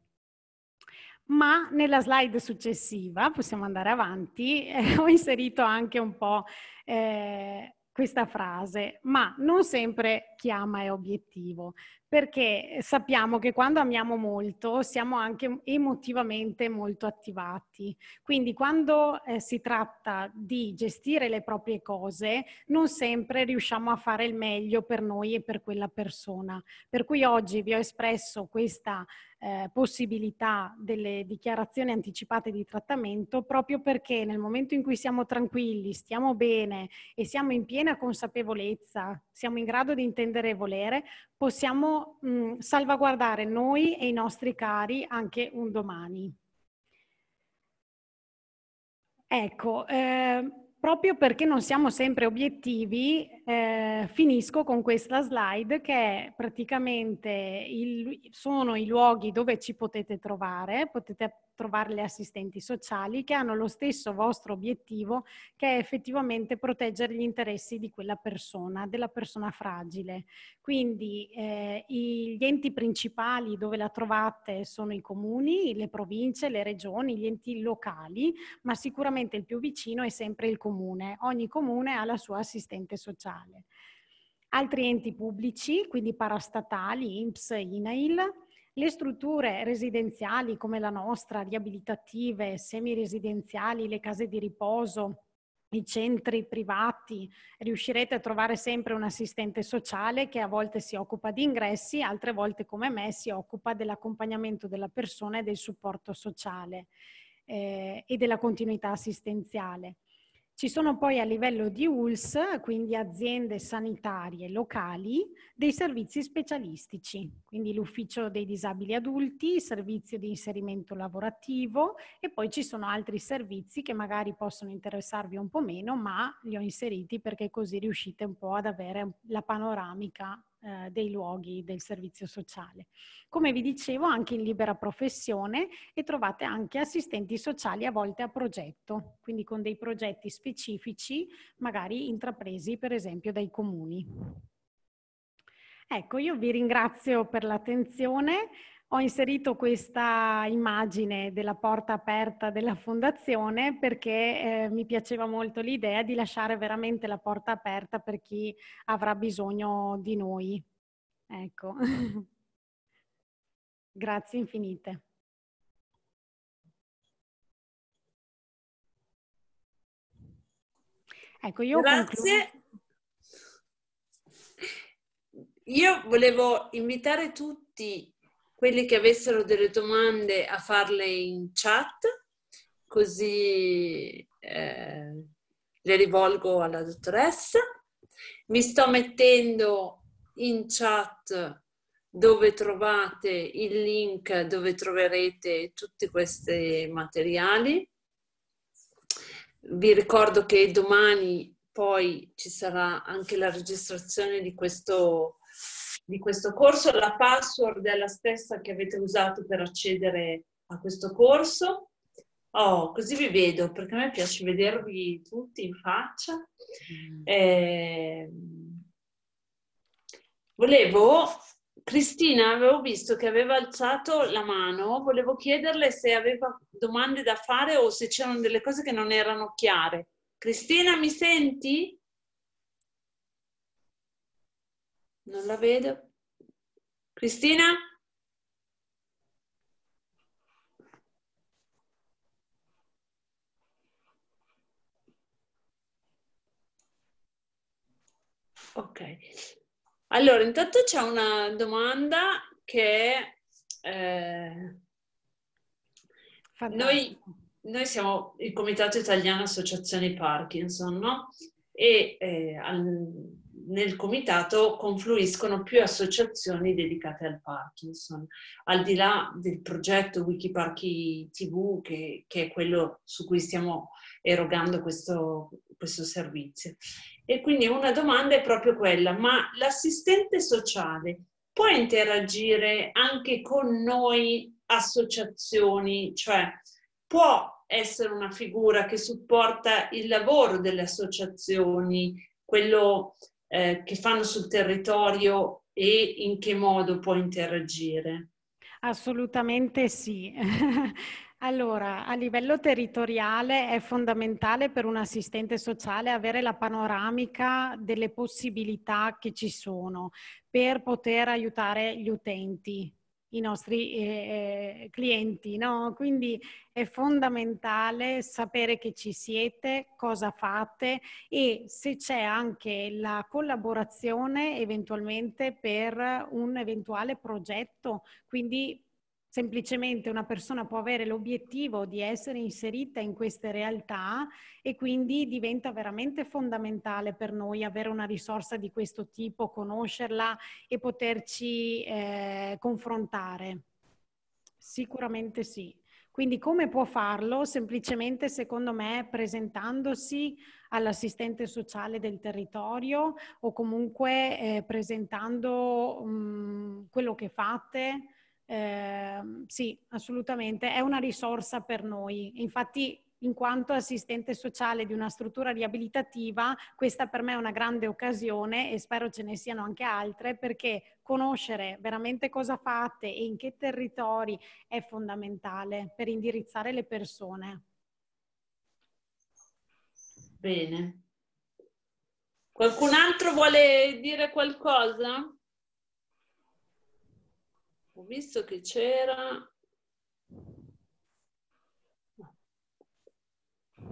ma nella slide successiva, possiamo andare avanti, eh, ho inserito anche un po' eh, questa frase, ma non sempre chiama è obiettivo perché sappiamo che quando amiamo molto siamo anche emotivamente molto attivati. Quindi quando eh, si tratta di gestire le proprie cose, non sempre riusciamo a fare il meglio per noi e per quella persona. Per cui oggi vi ho espresso questa eh, possibilità delle dichiarazioni anticipate di trattamento proprio perché nel momento in cui siamo tranquilli, stiamo bene e siamo in piena consapevolezza, siamo in grado di intendere e volere, possiamo mh, mm, salvaguardare noi e i nostri cari anche un domani. Ecco, eh, proprio perché non siamo sempre obiettivi, eh, finisco con questa slide che praticamente il, sono i luoghi dove ci potete trovare, potete trovare le assistenti sociali che hanno lo stesso vostro obiettivo che è effettivamente proteggere gli interessi di quella persona, della persona fragile. Quindi eh, gli enti principali dove la trovate sono i comuni, le province, le regioni, gli enti locali, ma sicuramente il più vicino è sempre il comune. Ogni comune ha la sua assistente sociale ambientale. Altri enti pubblici, quindi parastatali, INPS, INAIL, le strutture residenziali come la nostra, riabilitative, semiresidenziali, le case di riposo, i centri privati, riuscirete a trovare sempre un assistente sociale che a volte si occupa di ingressi, altre volte come me si occupa dell'accompagnamento della persona e del supporto sociale eh, e della continuità assistenziale. Ci sono poi a livello di ULS, quindi aziende sanitarie locali, dei servizi specialistici, quindi l'ufficio dei disabili adulti, il servizio di inserimento lavorativo e poi ci sono altri servizi che magari possono interessarvi un po' meno, ma li ho inseriti perché così riuscite un po' ad avere la panoramica eh, dei luoghi del servizio sociale. Come vi dicevo, anche in libera professione e trovate anche assistenti sociali a volte a progetto, quindi con dei progetti specifici, magari intrapresi per esempio dai comuni. Ecco, io vi ringrazio per l'attenzione ho inserito questa immagine della porta aperta della fondazione perché eh, mi piaceva molto l'idea di lasciare veramente la porta aperta per chi avrà bisogno di noi. Ecco. *laughs* Grazie infinite. Ecco, io Grazie. Concludo. Io volevo invitare tutti quelli che avessero delle domande a farle in chat, così eh, le rivolgo alla dottoressa. Mi sto mettendo in chat dove trovate il link dove troverete tutti questi materiali. Vi ricordo che domani poi ci sarà anche la registrazione di questo di questo corso, la password è la stessa che avete usato per accedere a questo corso. Oh, così vi vedo, perché a me piace vedervi tutti in faccia. Eh, volevo, Cristina, avevo visto che aveva alzato la mano, volevo chiederle se aveva domande da fare o se c'erano delle cose che non erano chiare. Cristina, mi senti? Non la vedo. Cristina? Ok. Allora, intanto c'è una domanda che eh, noi, noi, siamo il Comitato Italiano Associazioni Parkinson, no? E eh, al, nel comitato confluiscono più associazioni dedicate al Parkinson, al di là del progetto Wikiparchi TV, che, che è quello su cui stiamo erogando questo, questo servizio. E quindi una domanda è proprio quella, ma l'assistente sociale può interagire anche con noi associazioni, cioè può essere una figura che supporta il lavoro delle associazioni, quello eh, che fanno sul territorio e in che modo può interagire? Assolutamente sì. *laughs* Allora, a livello territoriale è fondamentale per un assistente sociale avere la panoramica delle possibilità che ci sono per poter aiutare gli utenti i nostri eh, eh, clienti, no? Quindi è fondamentale sapere che ci siete, cosa fate e se c'è anche la collaborazione eventualmente per un eventuale progetto, quindi semplicemente una persona può avere l'obiettivo di essere inserita in queste realtà e quindi diventa veramente fondamentale per noi avere una risorsa di questo tipo, conoscerla e poterci eh, confrontare. Sicuramente sì. Quindi come può farlo? Semplicemente, secondo me, presentandosi all'assistente sociale del territorio o comunque eh, presentando mh, mm, quello che fate, eh, sì, assolutamente, è una risorsa per noi. Infatti, in quanto assistente sociale di una struttura riabilitativa, questa per me è una grande occasione e spero ce ne siano anche altre perché conoscere veramente cosa fate e in che territori è fondamentale per indirizzare le persone. Bene. Qualcun altro vuole dire qualcosa? Ho visto che c'era...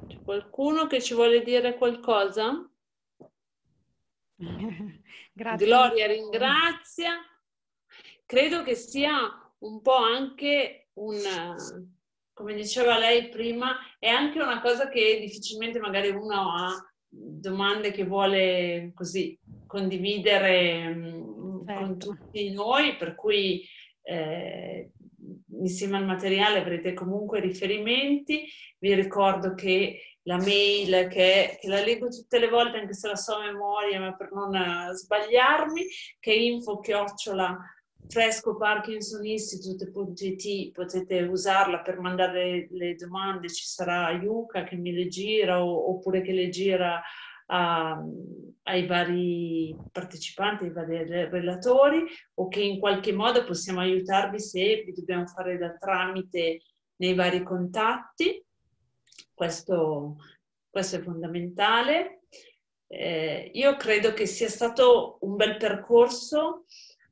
C'è qualcuno che ci vuole dire qualcosa? *laughs* Grazie. Gloria ringrazia. Credo che sia un po' anche un, come diceva lei prima, è anche una cosa che difficilmente magari uno ha domande che vuole così condividere mm, certo. con tutti noi, per cui eh, insieme al materiale avrete comunque riferimenti. Vi ricordo che la mail che, che, la leggo tutte le volte, anche se la so a memoria, ma per non eh, sbagliarmi, che è info chiocciola fresco Parkinson Institute.it potete usarla per mandare le domande, ci sarà Yuka che mi le gira oppure che le gira a, ai vari partecipanti, ai vari relatori o che in qualche modo possiamo aiutarvi se vi dobbiamo fare da tramite nei vari contatti. Questo, questo è fondamentale. Eh, io credo che sia stato un bel percorso,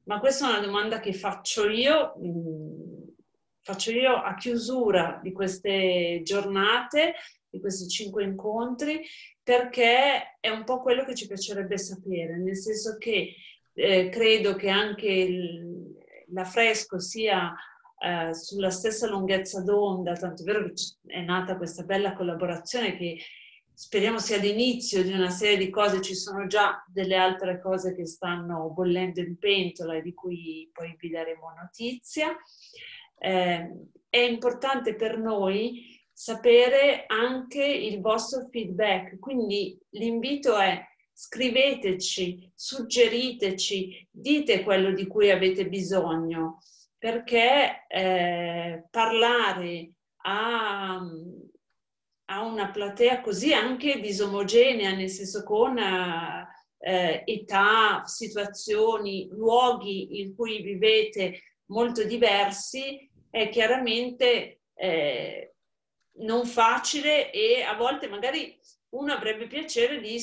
ma questa è una domanda che faccio io, mh, faccio io a chiusura di queste giornate, di questi cinque incontri, perché è un po' quello che ci piacerebbe sapere, nel senso che eh, credo che anche il, l'affresco sia eh, sulla stessa lunghezza d'onda, tanto è vero che è nata questa bella collaborazione che speriamo sia l'inizio di una serie di cose, ci sono già delle altre cose che stanno bollendo in pentola e di cui poi vi daremo notizia. Eh, è importante per noi sapere anche il vostro feedback. Quindi l'invito è scriveteci, suggeriteci, dite quello di cui avete bisogno, perché eh, parlare a, a, una platea così anche disomogenea, nel senso con eh, età, situazioni, luoghi in cui vivete molto diversi, è chiaramente eh, non facile e a volte magari uno avrebbe piacere di,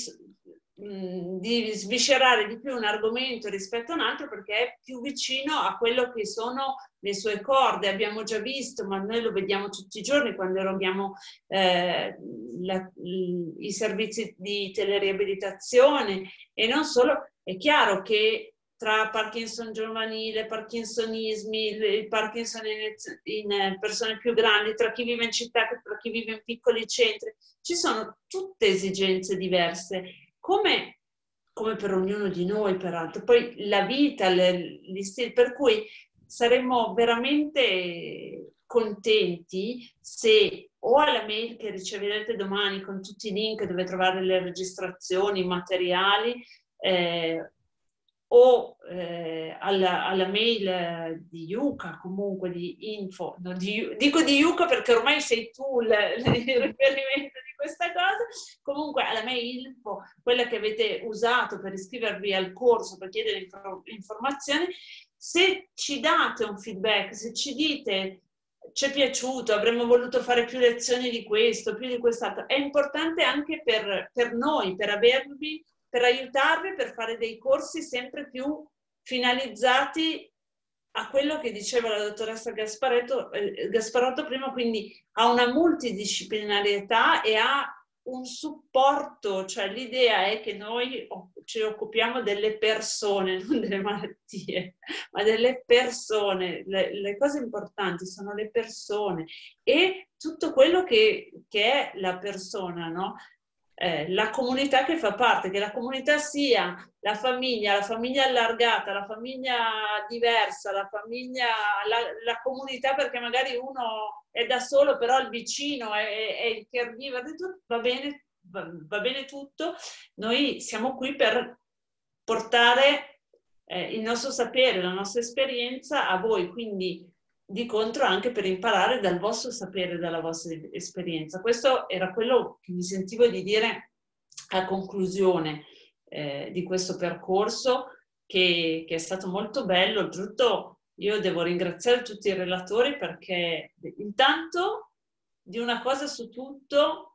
mm, di sviscerare di più un argomento rispetto a un altro perché è più vicino a quello che sono le sue corde. Abbiamo già visto, ma noi lo vediamo tutti i giorni quando eroghiamo eh, la, i servizi di teleriabilitazione e non solo. È chiaro che tra Parkinson giovanile, Parkinsonismi, il Parkinson in, eh, persone più grandi, tra chi vive in città e tra chi vive in piccoli centri. Ci sono tutte esigenze diverse, come, come per ognuno di noi, peraltro. Poi la vita, le, gli stili, per cui saremmo veramente contenti se o alla mail che riceverete domani con tutti i link dove trovare le registrazioni, i materiali, eh, o eh, alla, alla, mail di Yuka, comunque di info, no, di, dico di Yuka perché ormai sei tu il, *laughs* il riferimento di questa cosa, comunque alla mail info, quella che avete usato per iscrivervi al corso, per chiedere inf- informazioni, se ci date un feedback, se ci dite ci è piaciuto, avremmo voluto fare più lezioni di questo, più di quest'altro, è importante anche per, per noi, per avervi per aiutarvi per fare dei corsi sempre più finalizzati a quello che diceva la dottoressa eh, Gasparotto prima, quindi a una multidisciplinarietà e a un supporto, cioè l'idea è che noi ci occupiamo delle persone, *laughs* non delle malattie, ma delle persone. Le, le cose importanti sono le persone e tutto quello che, che è la persona, no? Eh, la comunità che fa parte, che la comunità sia la famiglia, la famiglia allargata, la famiglia diversa, la famiglia, la, la comunità perché magari uno è da solo, però il vicino è, è, è il caregiver, va bene, va, va bene tutto. Noi siamo qui per portare eh, il nostro sapere, la nostra esperienza a voi, quindi di contro anche per imparare dal vostro sapere, dalla vostra esperienza. Questo era quello che mi sentivo di dire a conclusione eh, di questo percorso che, che, è stato molto bello. Oltretutto io devo ringraziare tutti i relatori perché intanto di una cosa su tutto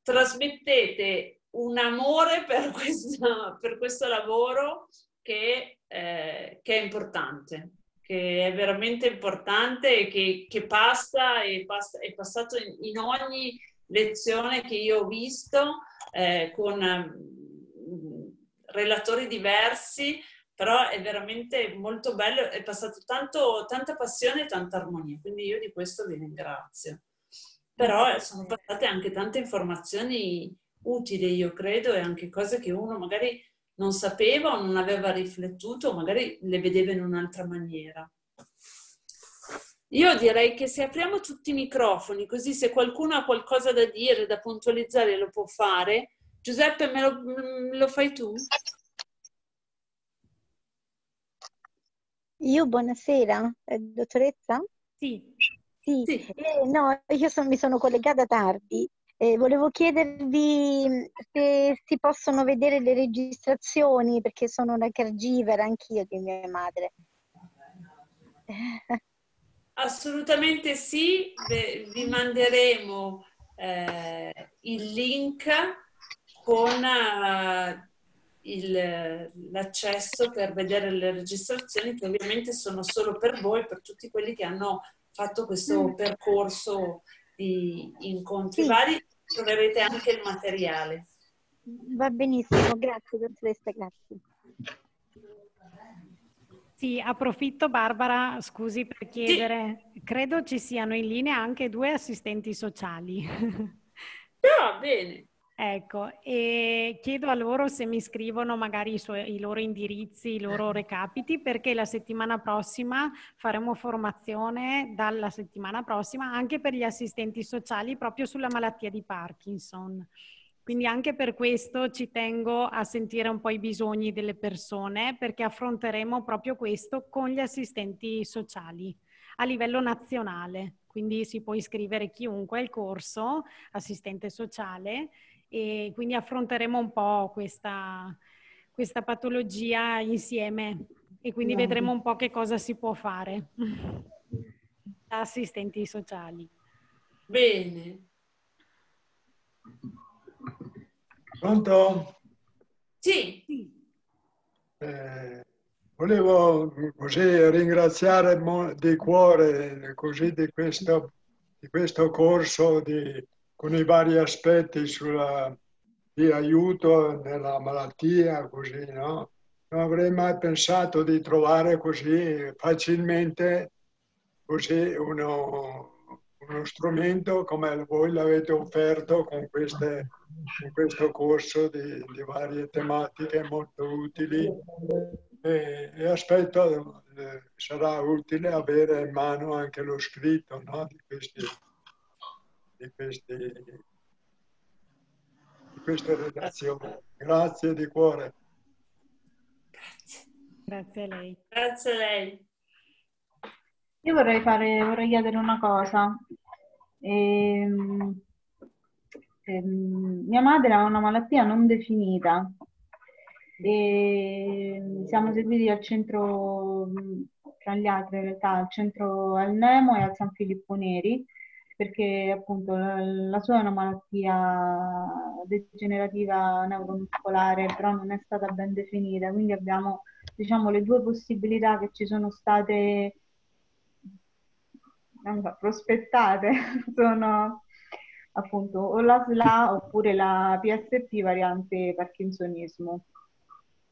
trasmettete un amore per, questa, per questo lavoro che, eh, che è importante che è veramente importante e che, che passa, e pass- è passato in, in, ogni lezione che io ho visto eh, con mm, relatori diversi, però è veramente molto bello, è passato tanto, tanta passione e tanta armonia, quindi io di questo vi ringrazio. Però sono passate anche tante informazioni utili, io credo, e anche cose che uno magari non sapeva o non aveva riflettuto, magari le vedeva in un'altra maniera. Io direi che se apriamo tutti i microfoni, così se qualcuno ha qualcosa da dire, da puntualizzare, lo può fare. Giuseppe, me lo, me mm, lo fai tu? Io buonasera, eh, dottoressa? Sì. Sì, sì. Eh, no, io son, mi sono collegata tardi eh, volevo chiedervi mm, se si possono vedere le registrazioni, perché sono una caregiver anch'io di mia madre. *laughs* Assolutamente sì, vi manderemo eh, il link con uh, il, l'accesso per vedere le registrazioni che ovviamente sono solo per voi, per tutti quelli che hanno fatto questo mm. percorso di incontri sì. vari troverete anche il materiale. Va benissimo, grazie dottoressa, grazie. Sì, approfitto Barbara, scusi per chiedere, sì. credo ci siano in linea anche due assistenti sociali. No, ah, bene. Ecco, e chiedo a loro se mi scrivono magari i, suoi, i, loro indirizzi, i loro recapiti, perché la settimana prossima faremo formazione dalla settimana prossima anche per gli assistenti sociali proprio sulla malattia di Parkinson. Quindi anche per questo ci tengo a sentire un po' i bisogni delle persone perché affronteremo proprio questo con gli assistenti sociali a livello nazionale. Quindi si può iscrivere chiunque al corso assistente sociale e quindi affronteremo un po' questa, questa patologia insieme e quindi no. vedremo un po' che cosa si può fare da assistenti sociali. Bene. Pronto? Sì. Eh, volevo così ringraziare di cuore così di questo, di questo corso di con i vari aspetti sulla, di aiuto nella malattia, così, no? Non avrei mai pensato di trovare così facilmente così uno, uno strumento come voi l'avete offerto con, queste, con questo corso di, di, varie tematiche molto utili e, e aspetto eh, sarà utile avere in mano anche lo scritto no, di questi di, queste, di questa redazione. Grazie di cuore. Grazie. Grazie a lei. Grazie a lei. Io vorrei, fare, vorrei chiedere una cosa. Ehm, ehm, mia madre ha una malattia non definita e siamo seguiti al centro, tra gli altri in realtà, al centro al Nemo e al San Filippo Neri perché appunto la, la sua è una malattia degenerativa neuromuscolare, però non è stata ben definita, quindi abbiamo diciamo le due possibilità che ci sono state so, prospettate *laughs* sono appunto o la SLA oppure la PSP variante parkinsonismo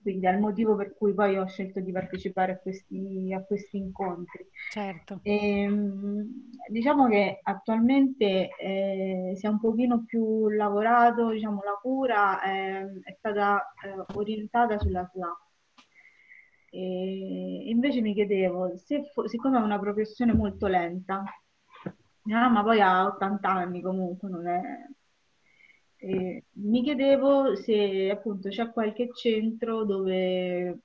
quindi è il motivo per cui poi ho scelto di partecipare a questi, a questi incontri. Certo. E, ehm, diciamo che attualmente eh, si è un pochino più lavorato, diciamo, la cura eh, è stata eh, orientata sulla SLA. E invece mi chiedevo, se fo- siccome è una professione molto lenta, mia ah, mamma poi ha 80 anni comunque, non è, eh, mi chiedevo se appunto c'è qualche centro dove eh,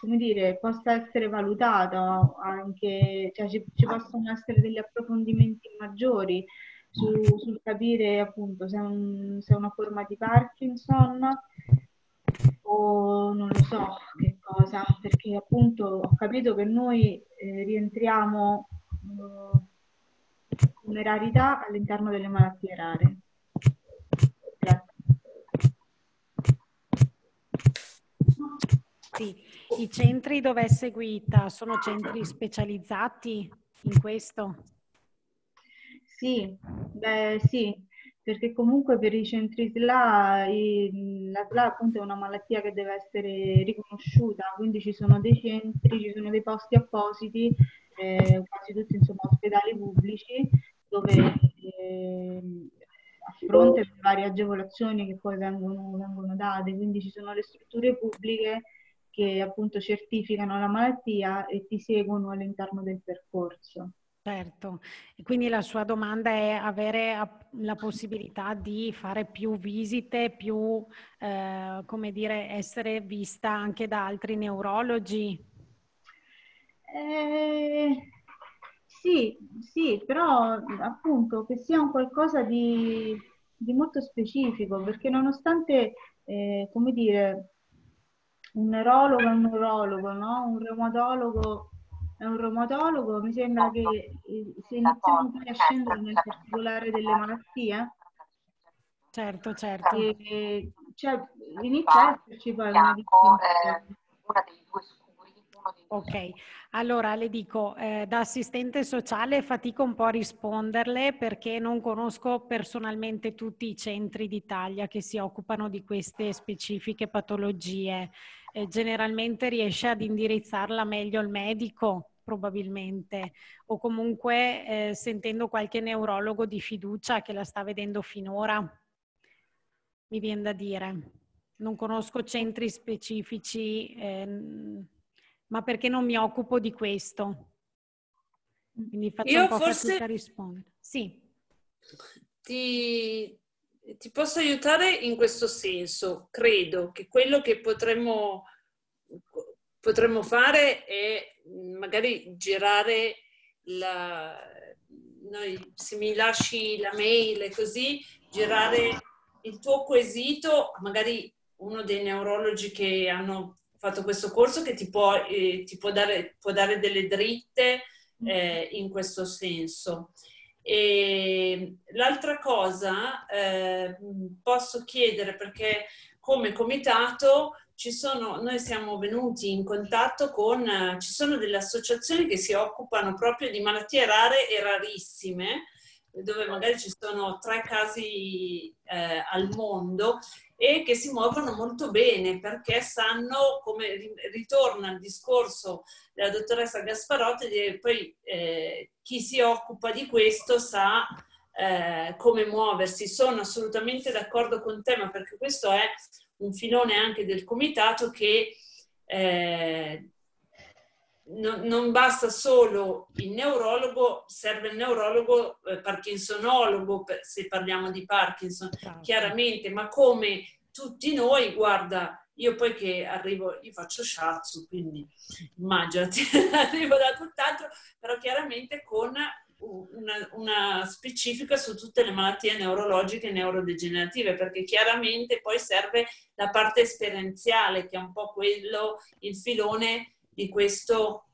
come dire, possa essere valutata anche, cioè ci, ci possono essere degli approfondimenti maggiori su, sul capire appunto se è, un, se è una forma di Parkinson o non lo so che cosa, perché appunto ho capito che noi eh, rientriamo eh, come rarità all'interno delle malattie rare. Sì, i centri dove è seguita sono centri specializzati in questo? Sì, beh, sì, perché comunque per i centri SLA la SLA appunto è una malattia che deve essere riconosciuta, quindi ci sono dei centri, ci sono dei posti appositi, eh, quasi tutti insomma ospedali pubblici, dove eh, a fronte delle varie agevolazioni che poi vengono, vengono date, quindi ci sono le strutture pubbliche che appunto certificano la malattia e ti seguono all'interno del percorso. Certo, e quindi la sua domanda è avere la possibilità di fare più visite, più, eh, come dire, essere vista anche da altri neurologi? Eh, sì, sì, però appunto che sia un qualcosa di, di molto specifico, perché nonostante, eh, come dire, un neurologo è un neurologo, no? un reumatologo è un reumatologo, mi sembra che se iniziamo poi a scendere nel particolare delle malattie, certo, certo. E, cioè, inizia a esserci poi una differenza. delle due Ok, allora le dico, eh, da assistente sociale fatico un po' a risponderle perché non conosco personalmente tutti i centri d'Italia che si occupano di queste specifiche patologie eh, generalmente riesce ad indirizzarla meglio il medico probabilmente o comunque eh, sentendo qualche neurologo di fiducia che la sta vedendo finora, mi viene da dire. Non conosco centri specifici, eh, ma perché non mi occupo di questo? Quindi faccio Io un po' forse... fatica a rispondere. Sì. Ti, ti posso aiutare in questo senso. Credo che quello che potremmo, potremmo fare è mm, magari girare la... Noi, se mi lasci la mail e così, girare il tuo quesito, magari uno dei neurologi che hanno fatto questo corso che ti può, eh, ti può, dare, può dare, delle dritte mm. eh, in questo senso. E l'altra cosa eh, posso chiedere perché come comitato sono, noi siamo venuti in contatto con, eh, ci sono delle associazioni che si occupano proprio di malattie rare e rarissime, dove magari ci sono tre casi eh, al mondo e che si muovono molto bene perché sanno come ritorna al discorso della dottoressa Gasparotti e poi eh, chi si occupa di questo sa eh, come muoversi. Sono assolutamente d'accordo con te, ma perché questo è un filone anche del comitato che eh, no, non basta solo il neurologo, serve il neurologo eh, parkinsonologo, se parliamo di Parkinson, ah, chiaramente, ma come tutti noi, guarda, io poi che arrivo, io faccio sciazzo, quindi immaginati, *laughs* arrivo da tutt'altro, però chiaramente con una, una, specifica su tutte le malattie neurologiche e neurodegenerative, perché chiaramente poi serve la parte esperienziale, che è un po' quello, il filone di questo,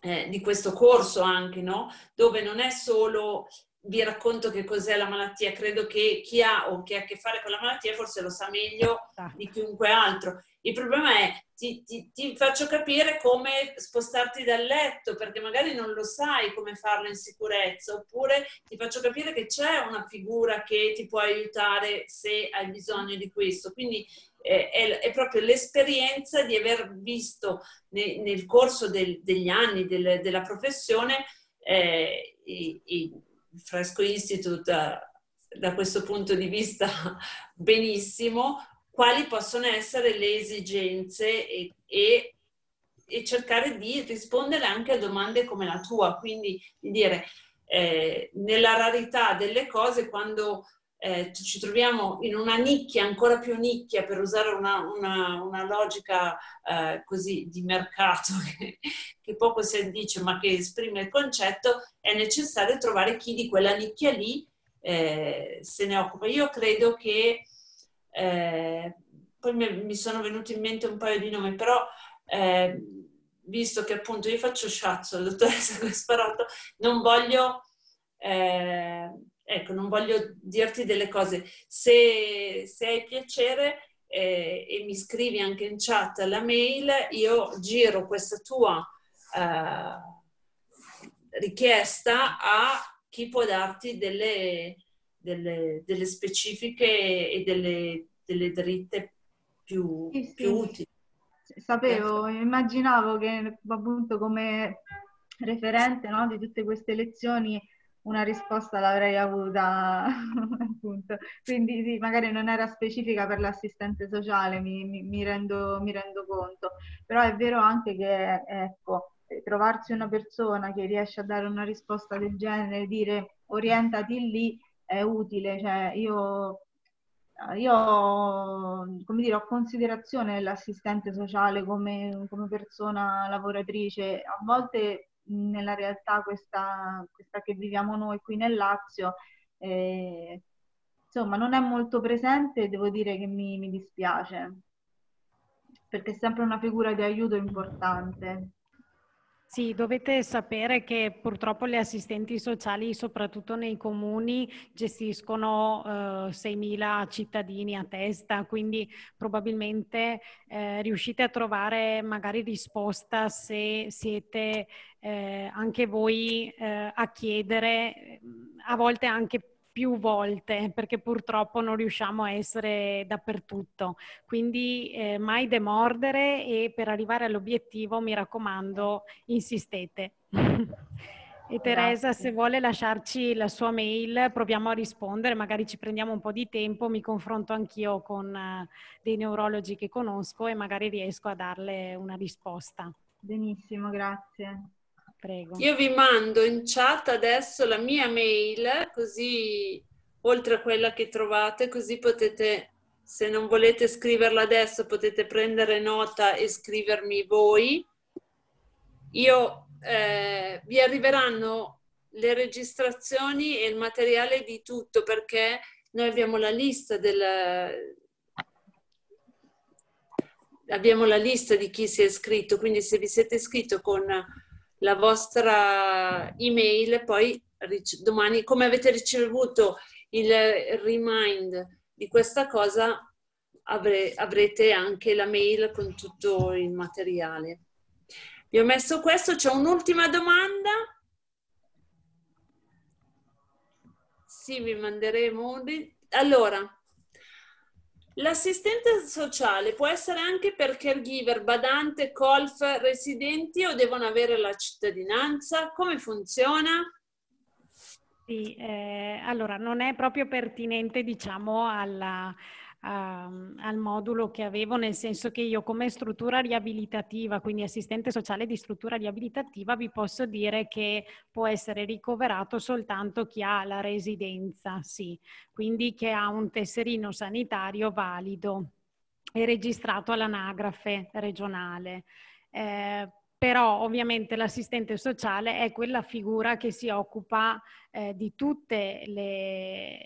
eh, di questo corso anche, no? dove non è solo vi racconto che cos'è la malattia, credo che chi ha o chi ha a che fare con la malattia forse lo sa meglio esatto. di chiunque altro. Il problema è ti, ti, ti, faccio capire come spostarti dal letto, perché magari non lo sai come farlo in sicurezza, oppure ti faccio capire che c'è una figura che ti può aiutare se hai bisogno di questo. Quindi eh, è, è, proprio l'esperienza di aver visto ne, nel corso del, degli anni del, della professione eh, il Fresco Institute eh, da questo punto di vista *laughs* benissimo quali possono essere le esigenze e, e, e cercare di rispondere anche a domande come la tua. Quindi dire, eh, nella rarità delle cose, quando eh, ci troviamo in una nicchia, ancora più nicchia, per usare una, una, una logica eh, così di mercato *laughs* che, che, poco si dice ma che esprime il concetto, è necessario trovare chi di quella nicchia lì eh, se ne occupa. Io credo che eh, poi mi sono venuti in mente un paio di nomi, però eh, visto che appunto io faccio sciazzo alla dottoressa *laughs* Gasparotto, non voglio, eh, ecco, non voglio dirti delle cose. Se, se hai piacere eh, e mi scrivi anche in chat la mail, io giro questa tua eh, richiesta a chi può darti delle delle, delle specifiche e delle, delle dritte più, sì, più sì. utili. Sapevo, ecco. immaginavo che appunto come referente no, di tutte queste lezioni una risposta l'avrei avuta *laughs* appunto. Quindi sì, magari non era specifica per l'assistente sociale, mi, mi, mi, rendo, mi rendo conto. Però è vero anche che, ecco, trovarsi una persona che riesce a dare una risposta del genere, dire orientati lì, è utile. Cioè, io, io come dire, ho considerazione l'assistente sociale come, come persona lavoratrice. A volte nella realtà questa, questa, che viviamo noi qui nel Lazio, eh, insomma, non è molto presente e devo dire che mi, mi dispiace, perché è sempre una figura di aiuto importante. Sì, dovete sapere che purtroppo le assistenti sociali, soprattutto nei comuni, gestiscono eh, 6.000 cittadini a testa, quindi probabilmente eh, riuscite a trovare magari risposta se siete eh, anche voi eh, a chiedere, a volte anche più volte perché purtroppo non riusciamo a essere dappertutto. Quindi eh, mai demordere e per arrivare all'obiettivo mi raccomando insistete. E Teresa, se vuole lasciarci la sua mail, proviamo a rispondere, magari ci prendiamo un po' di tempo, mi confronto anch'io con eh, dei neurologi che conosco e magari riesco a darle una risposta. Benissimo, grazie. Prego. Io vi mando in chat adesso la mia mail, così oltre a quella che trovate, così potete, se non volete scriverla adesso, potete prendere nota e scrivermi voi. Io eh, vi arriveranno le registrazioni e il materiale di tutto perché noi abbiamo la lista del, abbiamo la lista di chi si è iscritto, quindi se vi siete iscritto con la vostra email, poi domani come avete ricevuto il remind di questa cosa avre, avrete anche la mail con tutto il materiale. Vi ho messo questo, c'è un'ultima domanda. Sì, vi manderemo un... Allora, L'assistenza sociale può essere anche per caregiver, badante, colf, residenti o devono avere la cittadinanza? Come funziona? Sì, eh, allora non è proprio pertinente diciamo alla, Ehm, al modulo che avevo, nel senso che io come struttura riabilitativa, quindi assistente sociale di struttura riabilitativa, vi posso dire che può essere ricoverato soltanto chi ha la residenza, sì, quindi che ha un tesserino sanitario valido e registrato all'anagrafe regionale. Eh, però ovviamente l'assistente sociale è quella figura che si occupa eh, di, tutte le,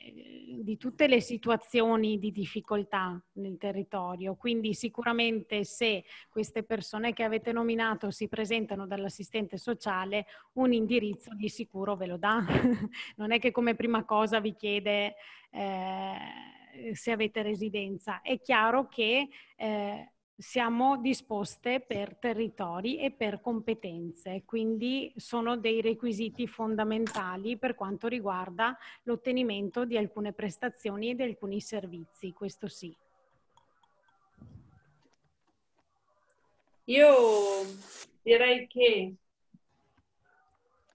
di tutte le situazioni di difficoltà nel territorio. Quindi sicuramente se queste persone che avete nominato si presentano dall'assistente sociale, un indirizzo di sicuro ve lo dà. *laughs* non è che come prima cosa vi chiede... Eh, se avete residenza. È chiaro che eh, siamo disposte per territori e per competenze, quindi sono dei requisiti fondamentali per quanto riguarda l'ottenimento di alcune prestazioni e di alcuni servizi, questo sì. Io direi che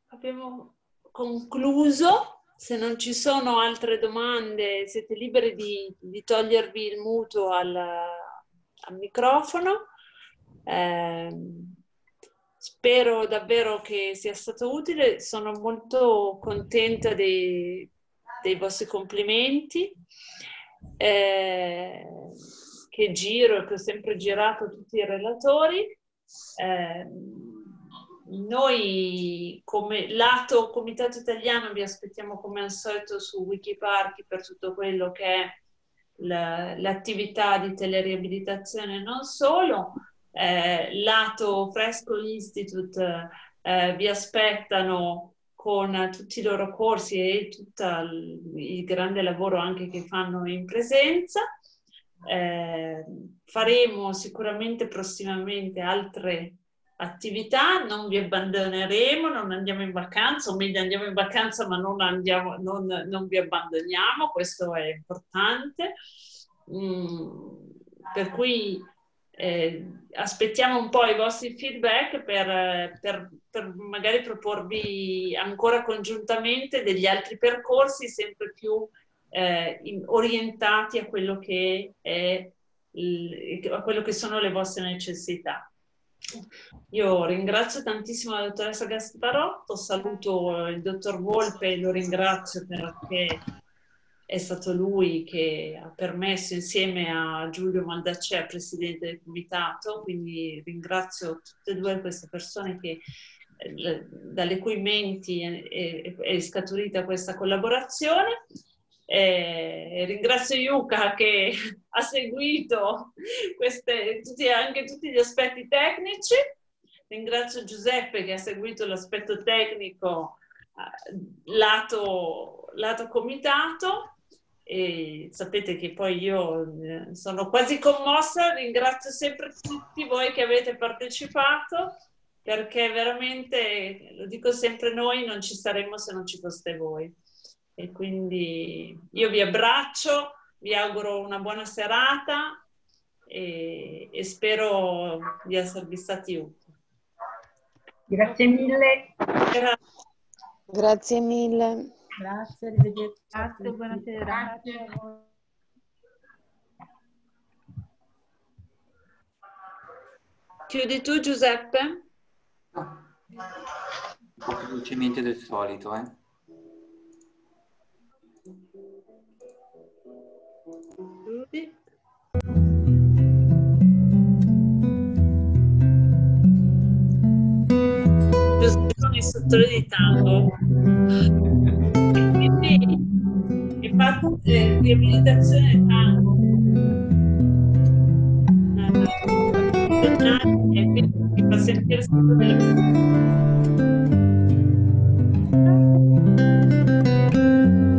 abbiamo concluso, se non ci sono altre domande siete liberi di, di togliervi il muto al al microfono. Eh, spero davvero che sia stato utile, sono molto contenta dei, dei vostri complimenti. Eh, che giro e che ho sempre girato tutti i relatori. Eh, noi come lato Comitato Italiano vi aspettiamo come al solito su Wikiparty per tutto quello che è l'attività di teleriabilitazione non solo, eh, lato Fresco Institute eh, vi aspettano con tutti i loro corsi e tutto il grande lavoro anche che fanno in presenza. Eh, faremo sicuramente prossimamente altre attività, non vi abbandoneremo, non andiamo in vacanza, o meglio andiamo in vacanza ma non, andiamo, non, non vi abbandoniamo, questo è importante. Mm, per cui eh, aspettiamo un po' i vostri feedback per, per, per, magari proporvi ancora congiuntamente degli altri percorsi sempre più eh, in, orientati a quello, è, il, a quello che sono le vostre necessità. Io ringrazio tantissimo la dottoressa Gasparotto, saluto il dottor Volpe e lo ringrazio perché è stato lui che ha permesso insieme a Giulio Maldacè, presidente del comitato, quindi ringrazio tutte e due queste persone che, eh, dalle cui menti è, è, è scaturita questa collaborazione eh, ringrazio Yuka che *laughs* ha seguito queste, tutti, anche tutti gli aspetti tecnici, ringrazio Giuseppe che ha seguito l'aspetto tecnico eh, lato, lato, comitato. E sapete che poi io eh, sono quasi commossa, ringrazio sempre tutti voi che avete partecipato perché veramente, lo dico sempre noi, non ci saremmo se non ci foste voi. E quindi io vi abbraccio, vi auguro una buona serata e, e spero di esservi stati utili. Grazie mille. Grazie, Grazie mille. Grazie, arrivederci. Grazie, buona Grazie. Chiudi tu Giuseppe? Un più velocemente del solito, eh? Sì. Giuseppe istruttore di tango. Quindi, infatti, eh, riabilitazione tango. E quindi mi fa sentire sempre delle...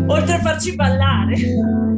Oltre a farci ballare.